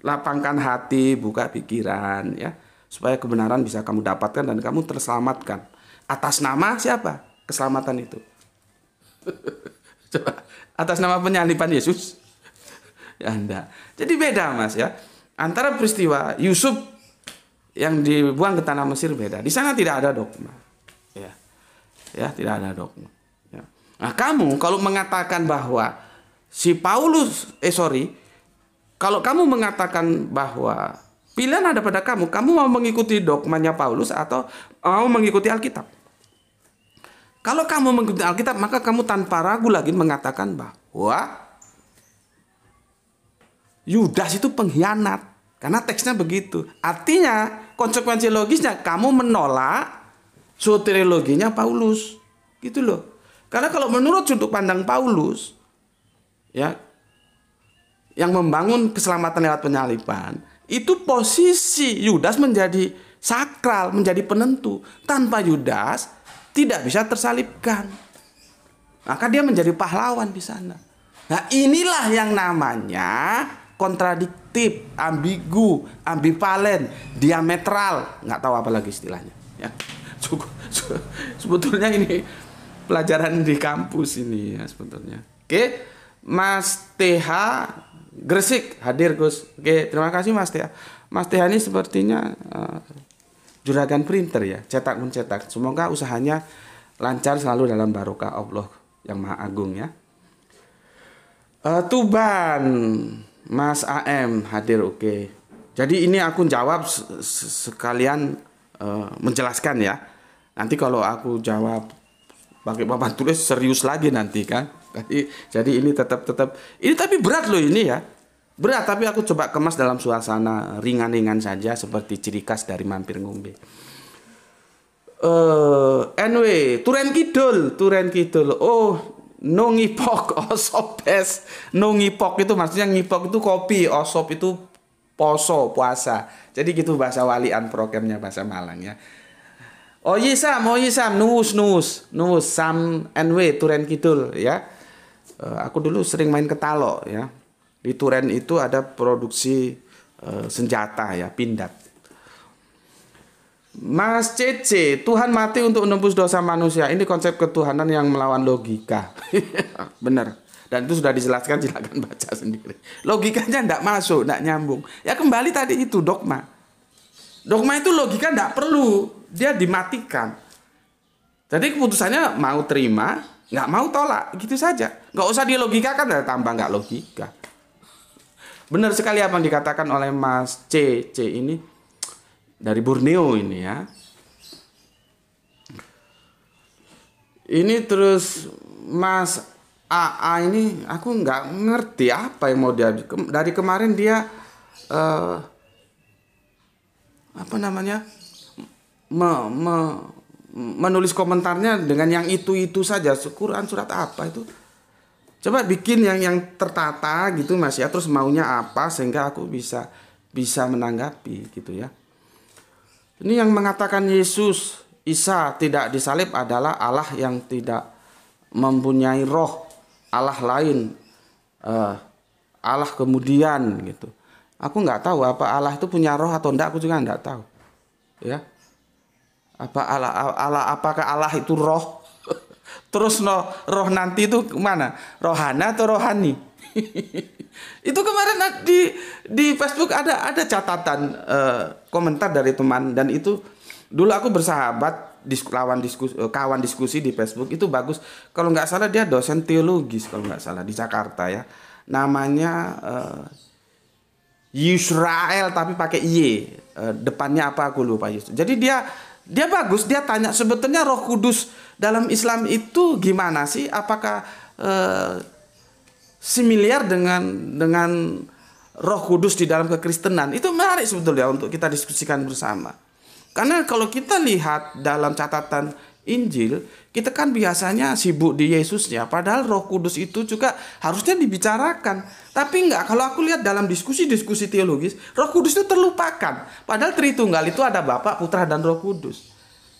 lapangkan hati buka pikiran ya supaya kebenaran bisa kamu dapatkan dan kamu terselamatkan atas nama siapa keselamatan itu [laughs] coba atas nama penyalipan Yesus ya enggak jadi beda mas ya antara peristiwa Yusuf yang dibuang ke tanah Mesir beda di sana tidak ada dogma ya ya tidak ada dogma Nah, kamu kalau mengatakan bahwa si Paulus eh sorry, kalau kamu mengatakan bahwa pilihan ada pada kamu, kamu mau mengikuti dogmanya Paulus atau mau mengikuti Alkitab. Kalau kamu mengikuti Alkitab, maka kamu tanpa ragu lagi mengatakan bahwa Yudas itu pengkhianat. Karena teksnya begitu. Artinya, konsekuensi logisnya kamu menolak soteriologinya Paulus. Gitu loh. Karena kalau menurut sudut pandang Paulus, ya, yang membangun keselamatan lewat penyaliban, itu posisi Yudas menjadi sakral, menjadi penentu. Tanpa Yudas tidak bisa tersalibkan. Maka dia menjadi pahlawan di sana. Nah, inilah yang namanya kontradiktif, ambigu, ambivalen, diametral, nggak tahu apa lagi istilahnya. Ya. Cukup, [laughs] sebetulnya ini pelajaran di kampus ini ya sebetulnya. Oke, Mas TH Gresik hadir Gus. Oke, terima kasih Mas TH. Mas TH ini sepertinya uh, juragan printer ya, cetak mencetak. Semoga usahanya lancar selalu dalam barokah Allah yang Maha Agung ya. Uh, Tuban, Mas AM hadir oke. Jadi ini aku jawab sekalian uh, menjelaskan ya. Nanti kalau aku jawab pakai papan tulis serius lagi nanti kan. Jadi, jadi ini tetap tetap ini tapi berat loh ini ya. Berat tapi aku coba kemas dalam suasana ringan-ringan saja seperti ciri khas dari mampir ngombe. Uh, anyway, Turen Kidul, Turen Kidul. Oh, no ngipok [laughs] osop es no ngipok itu maksudnya ngipok itu kopi osop itu poso puasa jadi gitu bahasa walian programnya bahasa Malang ya Oyi oh, iya, Sam, Oyi oh, iya, Sam, nus, nuus nuus Sam NW Turen Kidul ya. Uh, aku dulu sering main ke talo, ya. Di Turen itu ada produksi uh, senjata ya, pindat. Mas CC, Tuhan mati untuk menembus dosa manusia. Ini konsep ketuhanan yang melawan logika. [laughs] bener. Dan itu sudah dijelaskan, [laughs] silakan baca sendiri. Logikanya tidak masuk, tidak nyambung. Ya kembali tadi itu dogma Dogma itu logika tidak perlu, dia dimatikan. Jadi keputusannya mau terima, nggak mau tolak, gitu saja. Nggak usah dilogikakan, ada tambah nggak logika. Benar sekali apa yang dikatakan oleh Mas C, C ini dari Borneo ini ya. Ini terus Mas AA ini aku nggak ngerti apa yang mau dia dari kemarin dia uh, apa namanya me, me, menulis komentarnya dengan yang itu itu saja Quran surat apa itu coba bikin yang yang tertata gitu mas ya terus maunya apa sehingga aku bisa bisa menanggapi gitu ya ini yang mengatakan Yesus Isa tidak disalib adalah Allah yang tidak mempunyai roh Allah lain uh, Allah kemudian gitu Aku nggak tahu apa Allah itu punya roh atau enggak, aku juga nggak tahu. Ya. Apa Allah, Allah apakah Allah itu roh? [laughs] Terus no, roh nanti itu mana? Rohana atau rohani? [laughs] itu kemarin di di Facebook ada ada catatan uh, komentar dari teman dan itu dulu aku bersahabat disk, lawan diskus, eh, kawan diskusi di Facebook itu bagus. Kalau nggak salah dia dosen teologis kalau nggak salah di Jakarta ya. Namanya uh, Yisrael tapi pakai y eh, depannya apa aku lupa Yus. Jadi dia dia bagus dia tanya sebetulnya Roh Kudus dalam Islam itu gimana sih? Apakah similiar eh, similiar dengan dengan Roh Kudus di dalam kekristenan? Itu menarik sebetulnya untuk kita diskusikan bersama. Karena kalau kita lihat dalam catatan Injil, kita kan biasanya sibuk di Yesusnya, padahal Roh Kudus itu juga harusnya dibicarakan. Tapi enggak, kalau aku lihat dalam diskusi-diskusi teologis, Roh Kudus itu terlupakan. Padahal Tritunggal itu ada Bapa, Putra, dan Roh Kudus.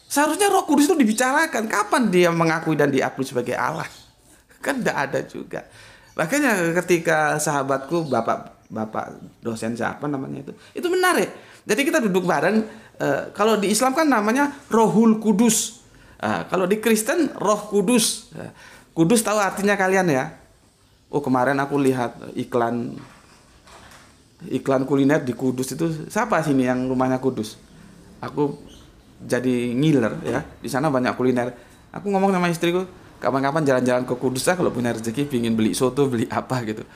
Seharusnya Roh Kudus itu dibicarakan, kapan dia mengakui dan diakui sebagai Allah. [laughs] Kan enggak ada juga. Makanya ketika sahabatku Bapak Bapak dosen siapa namanya itu, itu menarik. Jadi kita duduk bareng. Eh, kalau di Islam kan namanya Rohul Kudus Nah, kalau di Kristen Roh Kudus. Ah, Kudus tahu artinya kalian ya. Oh kemarin aku lihat eh, iklan iklan kuliner di Kudus itu siapa sini yang rumahnya Kudus? Aku jadi ngiler ya. Di sana banyak kuliner. Aku ngomong sama istriku, kapan-kapan jalan-jalan ke Kudus lah kalau punya rezeki pingin beli soto, beli apa gitu.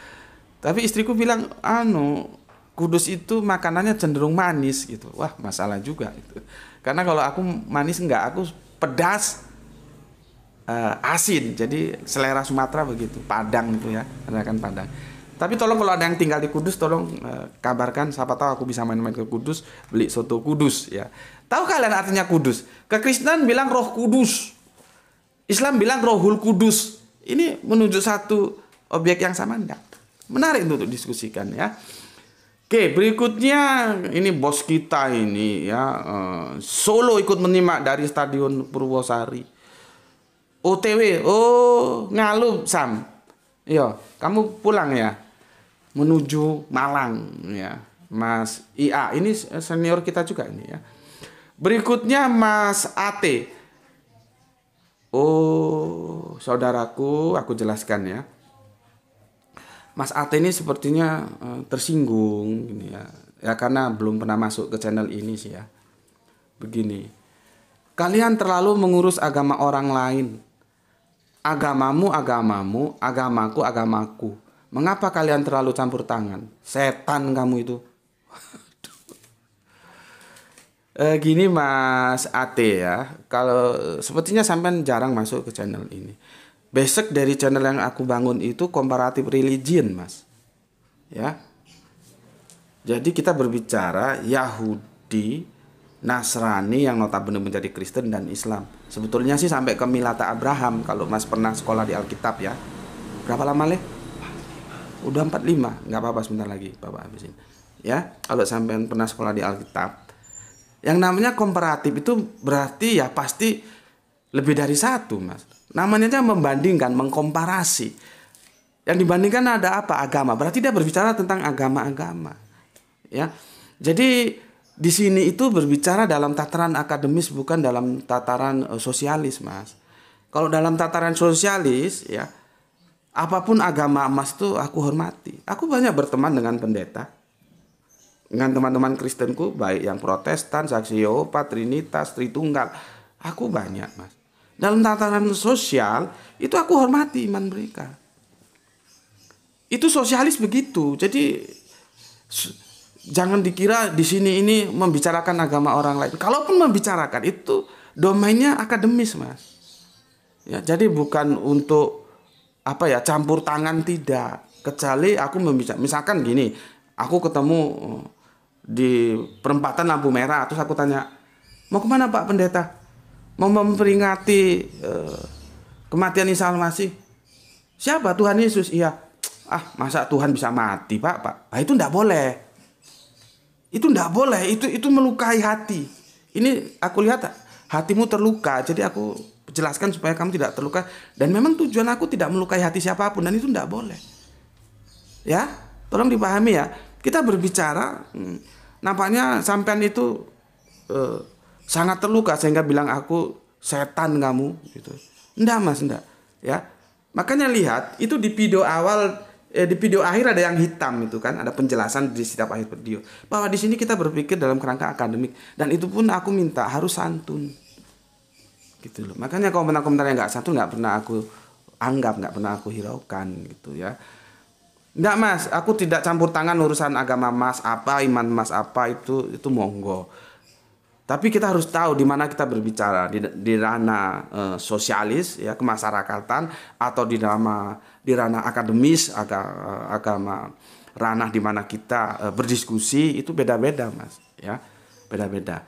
Tapi istriku bilang, anu Kudus itu makanannya cenderung manis gitu. Wah, masalah juga gitu. Karena kalau aku manis enggak, aku pedas, uh, asin. Jadi selera Sumatera begitu, Padang itu ya, masakan Padang. Tapi tolong kalau ada yang tinggal di Kudus, tolong uh, kabarkan. Siapa tahu aku bisa main-main ke Kudus, beli soto Kudus ya. Tahu kalian artinya Kudus? Kekristenan bilang Roh Kudus, Islam bilang Rohul Kudus. Ini menunjuk satu objek yang sama enggak? Menarik untuk diskusikan ya. Oke, berikutnya ini bos kita ini ya uh, Solo ikut menyimak dari Stadion Purwosari. OTW, oh ngalup Sam. yo iya, kamu pulang ya menuju Malang ya. Mas IA ini senior kita juga ini ya. Berikutnya Mas AT. Oh, saudaraku, aku jelaskan ya. Mas At ini sepertinya uh, tersinggung gini ya. Ya karena belum pernah masuk ke channel ini sih ya. Begini. Kalian terlalu mengurus agama orang lain. Agamamu agamamu, agamaku agamaku. Mengapa kalian terlalu campur tangan? Setan kamu itu. [laughs] e, gini Mas Ate ya, kalau sepertinya sampean jarang masuk ke channel ini basic dari channel yang aku bangun itu komparatif religion mas ya jadi kita berbicara Yahudi Nasrani yang notabene menjadi Kristen dan Islam sebetulnya sih sampai ke Milata Abraham kalau mas pernah sekolah di Alkitab ya berapa lama leh udah 45 nggak apa-apa sebentar lagi bapak habisin ya kalau sampai pernah sekolah di Alkitab yang namanya komparatif itu berarti ya pasti lebih dari satu mas Namanya aja membandingkan, mengkomparasi. Yang dibandingkan ada apa? Agama. Berarti dia berbicara tentang agama-agama. Ya. Jadi di sini itu berbicara dalam tataran akademis bukan dalam tataran uh, sosialis, Mas. Kalau dalam tataran sosialis ya apapun agama Mas itu aku hormati. Aku banyak berteman dengan pendeta. Dengan teman-teman Kristenku baik yang Protestan, Saksi Yehova, Trinitas, Tritunggal. Aku banyak, Mas dalam tatanan sosial itu aku hormati iman mereka itu sosialis begitu jadi jangan dikira di sini ini membicarakan agama orang lain kalaupun membicarakan itu domainnya akademis mas ya jadi bukan untuk apa ya campur tangan tidak kecuali aku membicarakan misalkan gini aku ketemu eh, di perempatan lampu merah terus aku tanya mau kemana pak pendeta memperingati eh, kematian Isa Almasih. masih Siapa Tuhan Yesus? Iya. Ah, masa Tuhan bisa mati, Pak? Pak. Nah, itu tidak boleh. Itu tidak boleh. Itu itu melukai hati. Ini aku lihat hatimu terluka. Jadi aku jelaskan supaya kamu tidak terluka. Dan memang tujuan aku tidak melukai hati siapapun dan itu tidak boleh. Ya, tolong dipahami ya. Kita berbicara, hmm, nampaknya sampean itu uh, sangat terluka sehingga bilang aku setan kamu gitu. Enggak Mas, enggak. Ya. Makanya lihat itu di video awal eh, di video akhir ada yang hitam itu kan, ada penjelasan di setiap akhir video. Bahwa di sini kita berpikir dalam kerangka akademik dan itu pun aku minta harus santun. Gitu loh. Makanya komentar-komentar yang nggak santun nggak pernah aku anggap, nggak pernah aku hiraukan gitu ya. Enggak mas, aku tidak campur tangan urusan agama mas apa, iman mas apa itu itu monggo tapi kita harus tahu di mana kita berbicara di, di ranah e, sosialis ya kemasyarakatan atau di ranah di ranah akademis agama, eh, agama ranah di mana kita e, berdiskusi itu beda-beda mas ya beda-beda.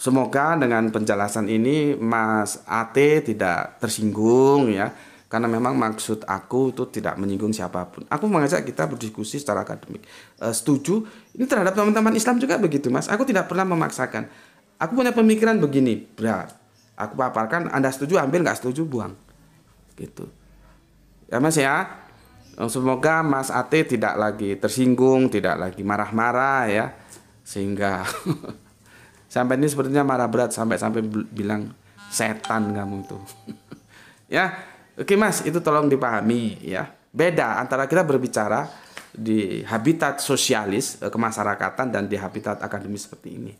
Semoga dengan penjelasan ini Mas Ate tidak tersinggung ya karena memang maksud aku itu tidak menyinggung siapapun. Aku mengajak kita berdiskusi secara akademik. E, setuju. Ini terhadap teman-teman Islam juga begitu mas. Aku tidak pernah memaksakan Aku punya pemikiran begini, berat Aku paparkan, Anda setuju ambil, nggak setuju buang. Gitu. Ya Mas ya. Oh, semoga Mas Ate tidak lagi tersinggung, tidak lagi marah-marah ya. Sehingga [laughs] sampai ini sepertinya marah berat sampai-sampai bilang setan kamu itu. [laughs] ya. Oke Mas, itu tolong dipahami ya. Beda antara kita berbicara di habitat sosialis eh, kemasyarakatan dan di habitat akademis seperti ini.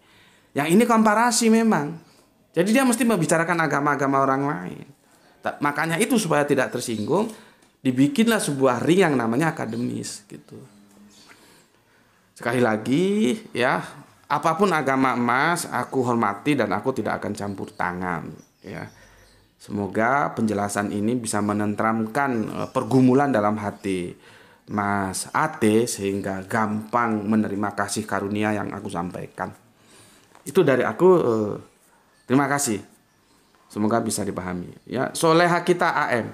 Yang ini komparasi memang. Jadi dia mesti membicarakan agama-agama orang lain. Makanya itu supaya tidak tersinggung, dibikinlah sebuah ring yang namanya akademis gitu. Sekali lagi ya, apapun agama emas aku hormati dan aku tidak akan campur tangan ya. Semoga penjelasan ini bisa menentramkan eh, pergumulan dalam hati Mas Ate sehingga gampang menerima kasih karunia yang aku sampaikan itu dari aku eh, terima kasih semoga bisa dipahami ya soleha kita am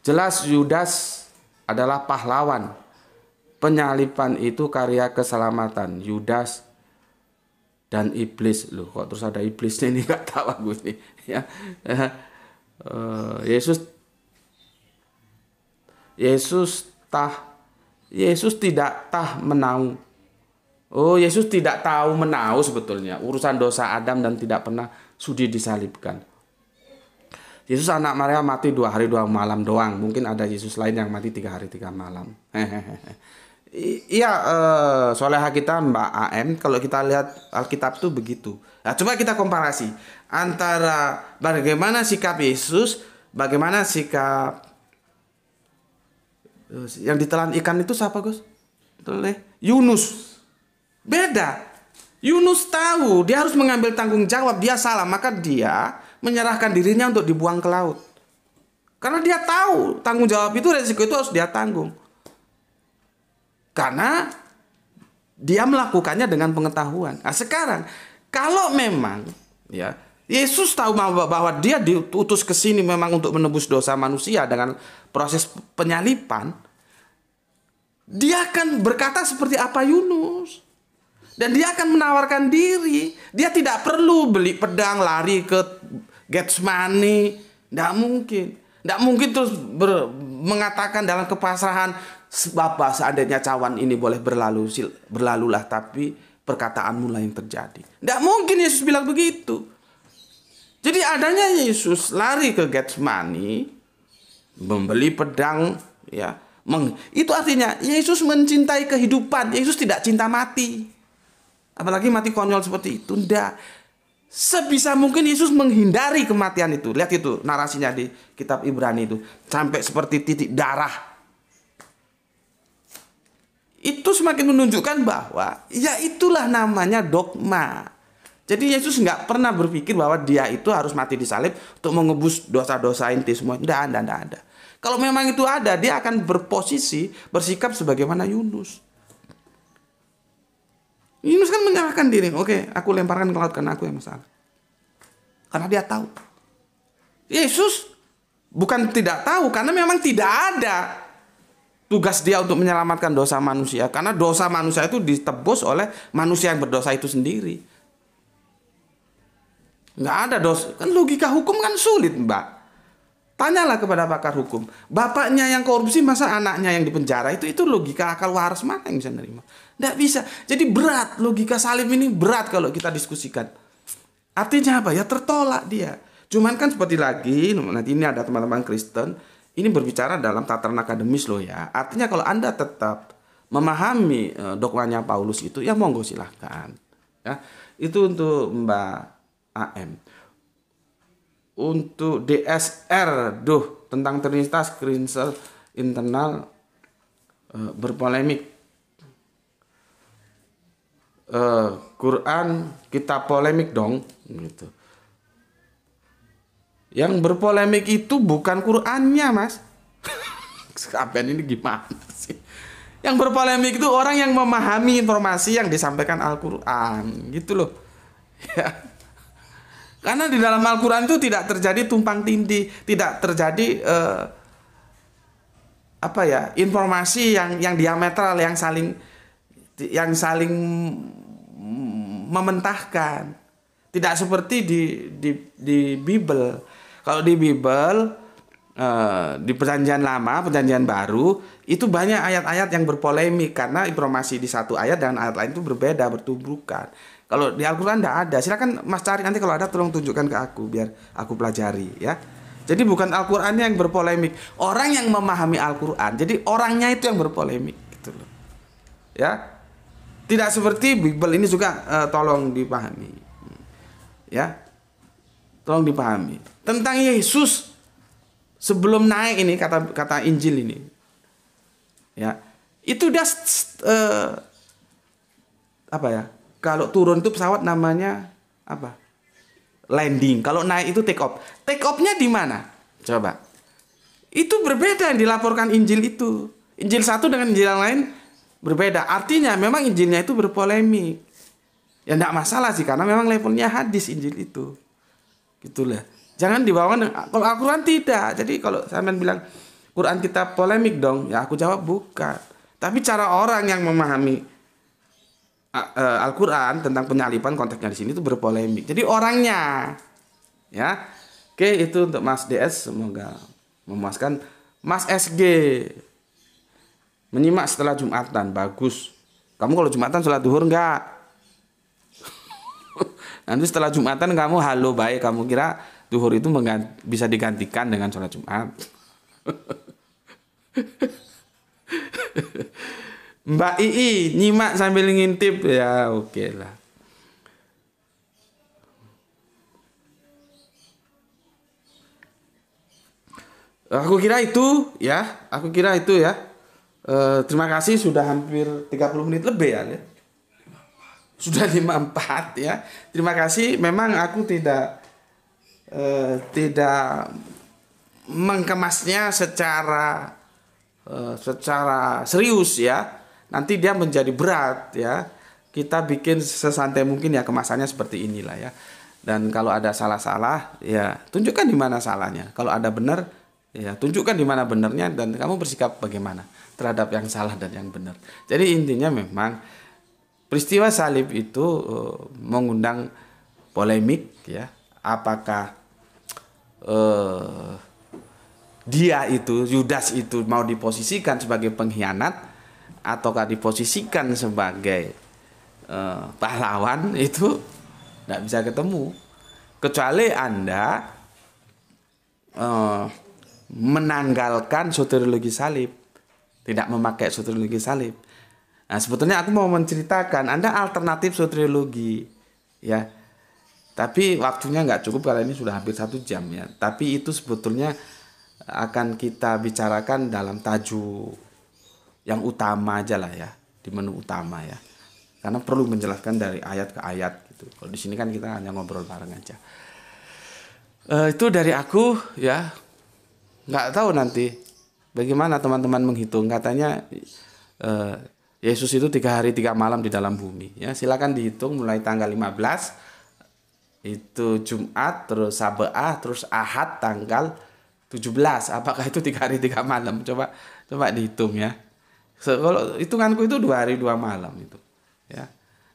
jelas Yudas adalah pahlawan penyalipan itu karya keselamatan Yudas dan iblis loh kok terus ada iblisnya ini [laughs] nggak tahu aku ini ya eh, Yesus Yesus tah Yesus tidak tah menang Oh, Yesus tidak tahu menahu sebetulnya urusan dosa Adam dan tidak pernah sudi disalibkan. Yesus anak Maria mati dua hari dua malam doang. Mungkin ada Yesus lain yang mati tiga hari tiga malam. [laughs] Iya, eh, soalnya kita Mbak AM. Kalau kita lihat Alkitab tuh begitu. Nah, coba kita komparasi antara bagaimana sikap Yesus, bagaimana sikap eh, yang ditelan ikan itu siapa Gus? Yunus Beda. Yunus tahu dia harus mengambil tanggung jawab, dia salah, maka dia menyerahkan dirinya untuk dibuang ke laut. Karena dia tahu tanggung jawab itu resiko itu harus dia tanggung. Karena dia melakukannya dengan pengetahuan. Nah, sekarang kalau memang ya Yesus tahu bahwa dia diutus ke sini memang untuk menebus dosa manusia dengan proses penyalipan, dia akan berkata seperti apa Yunus. Dan dia akan menawarkan diri. Dia tidak perlu beli pedang lari ke money. Tidak mungkin. Tidak mungkin terus ber, mengatakan dalam kepasrahan, sebab seandainya cawan ini boleh berlalu, sil, berlalulah. Tapi perkataan mulai yang terjadi. Tidak mungkin Yesus bilang begitu. Jadi adanya Yesus lari ke money, membeli pedang, ya, meng, itu artinya Yesus mencintai kehidupan. Yesus tidak cinta mati. Apalagi mati konyol seperti itu. Tidak. Sebisa mungkin Yesus menghindari kematian itu. Lihat itu narasinya di kitab Ibrani itu. Sampai seperti titik darah. Itu semakin menunjukkan bahwa ya itulah namanya dogma. Jadi Yesus nggak pernah berpikir bahwa dia itu harus mati di salib untuk mengebus dosa-dosa inti semua. Tidak ada, tidak ada. Kalau memang itu ada, dia akan berposisi, bersikap sebagaimana Yunus. Yunus kan menyerahkan diri. Oke, aku lemparkan ke laut karena aku yang masalah. Karena dia tahu. Yesus bukan tidak tahu karena memang tidak ada tugas dia untuk menyelamatkan dosa manusia karena dosa manusia itu ditebus oleh manusia yang berdosa itu sendiri. Nggak ada dosa. Kan logika hukum kan sulit, Mbak. Tanyalah kepada pakar hukum. Bapaknya yang korupsi masa anaknya yang dipenjara itu itu logika akal waras mana yang bisa nerima? Tidak bisa. Jadi berat logika Salim ini berat kalau kita diskusikan. Artinya apa? Ya tertolak dia. Cuman kan seperti lagi nanti ini ada teman-teman Kristen ini berbicara dalam tataran akademis loh ya. Artinya kalau Anda tetap memahami e, dogmanya Paulus itu ya monggo silahkan. Ya. Itu untuk Mbak AM. Untuk DSR, duh tentang Trinitas Krinsel internal e, berpolemik uh, Quran kita polemik dong gitu. Yang berpolemik itu bukan Qurannya, Mas. Kapan [laughs] ini gimana sih? Yang berpolemik itu orang yang memahami informasi yang disampaikan Al-Qur'an, gitu loh. [laughs] Ya. Karena di dalam Al-Quran itu tidak terjadi tumpang tindih, tidak terjadi eh, apa ya informasi yang yang diametral, yang saling yang saling mementahkan. Tidak seperti di di di Bible. Kalau di Bible Uh, di perjanjian lama, perjanjian baru itu banyak ayat-ayat yang berpolemik karena informasi di satu ayat dan ayat lain itu berbeda, bertubrukan. Kalau di Al-Qur'an tidak ada. Silakan Mas cari nanti kalau ada tolong tunjukkan ke aku biar aku pelajari ya. Jadi bukan Al-Qur'an yang berpolemik, orang yang memahami Al-Qur'an. Jadi orangnya itu yang berpolemik gitu loh. Ya. Tidak seperti Bible ini juga uh, tolong dipahami. Ya. Tolong dipahami. Tentang Yesus sebelum naik ini kata kata Injil ini. Ya. Itu udah eh, uh, apa ya? Kalau turun itu pesawat namanya apa? Landing. Kalau naik itu take off. Take offnya di mana? Coba. Itu berbeda yang dilaporkan Injil itu. Injil satu dengan Injil yang lain berbeda. Artinya memang Injilnya itu berpolemik. Ya tidak masalah sih karena memang levelnya hadis Injil itu. Gitulah. Jangan dibawa kalau Al-Qur'an tidak. Jadi kalau saya bilang Quran kita polemik dong, ya aku jawab bukan. Tapi cara orang yang memahami e, Al-Qur'an tentang penyalipan konteksnya di sini itu berpolemik. Jadi orangnya ya. Oke, itu untuk Mas DS semoga memuaskan Mas SG menyimak setelah Jumatan bagus kamu kalau Jumatan sholat duhur enggak [laughs] nanti setelah Jumatan kamu halo baik kamu kira duhur itu bisa digantikan dengan sholat Jumat [laughs] Mbak Ii nyimak sambil ngintip ya oke okay lah aku kira itu ya aku kira itu ya Eh, terima kasih sudah hampir 30 menit lebih ya. Sudah 54 ya. Terima kasih. Memang aku tidak uh, tidak mengemasnya secara uh, secara serius ya. Nanti dia menjadi berat ya. Kita bikin sesantai mungkin ya kemasannya seperti inilah ya. Dan kalau ada salah-salah ya tunjukkan di mana salahnya. Kalau ada benar ya tunjukkan di mana benarnya dan kamu bersikap bagaimana terhadap yang salah dan yang benar. Jadi intinya memang peristiwa salib itu eh, mengundang polemik ya. Apakah eh, dia itu Yudas itu mau diposisikan sebagai pengkhianat ataukah diposisikan sebagai eh, pahlawan [laughs] itu tidak bisa ketemu kecuali anda eh, menanggalkan soteriologi salib tidak memakai sutrilogi salib. Nah, sebetulnya aku mau menceritakan Anda alternatif sutrilogi ya. Tapi waktunya nggak cukup karena ini sudah hampir satu jam ya. Tapi itu sebetulnya akan kita bicarakan dalam tajuk yang utama aja lah ya di menu utama ya karena perlu menjelaskan dari ayat ke ayat gitu kalau di sini kan kita hanya ngobrol bareng aja e, itu dari aku ya nggak tahu nanti Bagaimana teman-teman menghitung? Katanya uh, Yesus itu tiga hari tiga malam di dalam bumi. Ya, silakan dihitung mulai tanggal 15 itu Jumat, terus Sabah terus Ahad tanggal 17. Apakah itu tiga hari tiga malam? Coba coba dihitung ya. So, kalau hitunganku itu dua hari dua malam itu, ya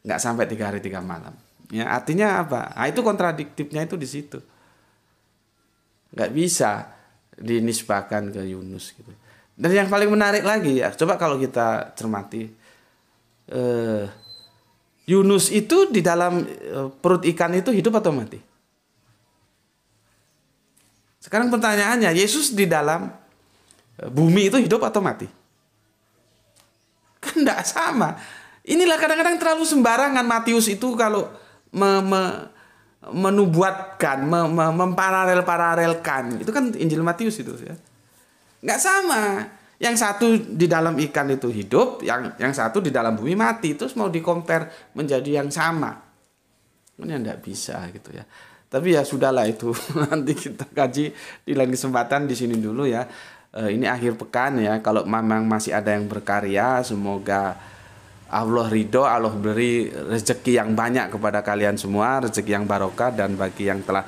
nggak sampai tiga hari tiga malam. Ya artinya apa? Nah, itu kontradiktifnya itu di situ. Nggak bisa dinisbahkan ke Yunus gitu. Dan yang paling menarik lagi ya, coba kalau kita cermati eh, Yunus itu di dalam eh, perut ikan itu hidup atau mati? Sekarang pertanyaannya, Yesus di dalam eh, bumi itu hidup atau mati? Kan tidak sama. Inilah kadang-kadang terlalu sembarangan Matius itu kalau me, me, menubuatkan, mem memparalel-paralelkan. Itu kan Injil Matius itu ya. Nggak sama. Yang satu di dalam ikan itu hidup, yang yang satu di dalam bumi mati. Terus mau dikompar menjadi yang sama. Ini nggak bisa gitu ya. Tapi ya sudahlah itu. [laughs] Nanti kita kaji di lain kesempatan di sini dulu ya. Eh, ini akhir pekan ya. Kalau memang masih ada yang berkarya, semoga Allah ridho, Allah beri rezeki yang banyak kepada kalian semua, rezeki yang barokah dan bagi yang telah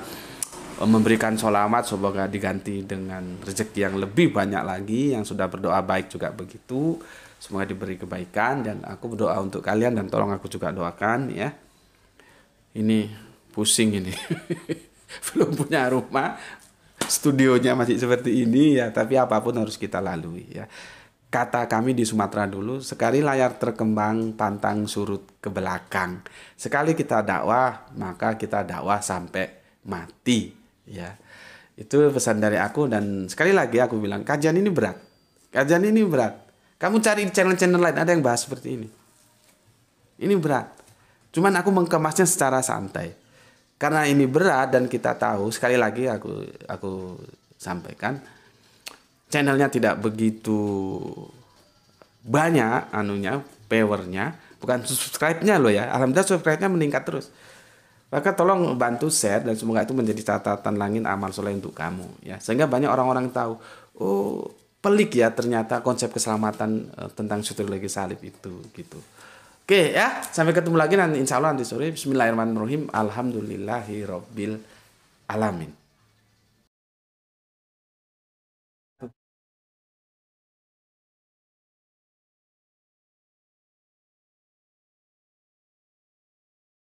memberikan selamat semoga diganti dengan rezeki yang lebih banyak lagi yang sudah berdoa baik juga begitu semoga diberi kebaikan dan aku berdoa untuk kalian dan tolong aku juga doakan ya ini pusing ini [laughs] belum punya rumah studionya masih seperti ini ya tapi apapun harus kita lalui ya kata kami di Sumatera dulu, sekali layar terkembang pantang surut ke belakang. Sekali kita dakwah, maka kita dakwah sampai mati, ya. Itu pesan dari aku dan sekali lagi aku bilang kajian ini berat. Kajian ini berat. Kamu cari channel-channel lain ada yang bahas seperti ini. Ini berat. Cuman aku mengemasnya secara santai. Karena ini berat dan kita tahu sekali lagi aku aku sampaikan channelnya tidak begitu banyak anunya powernya, bukan subscribe-nya loh ya alhamdulillah subscribe-nya meningkat terus maka tolong bantu share dan semoga itu menjadi catatan langit amal soleh untuk kamu ya sehingga banyak orang-orang tahu oh pelik ya ternyata konsep keselamatan uh, tentang sutrologi salib itu gitu oke ya sampai ketemu lagi nanti insya Allah nanti sore Bismillahirrahmanirrahim Alhamdulillahirobbil alamin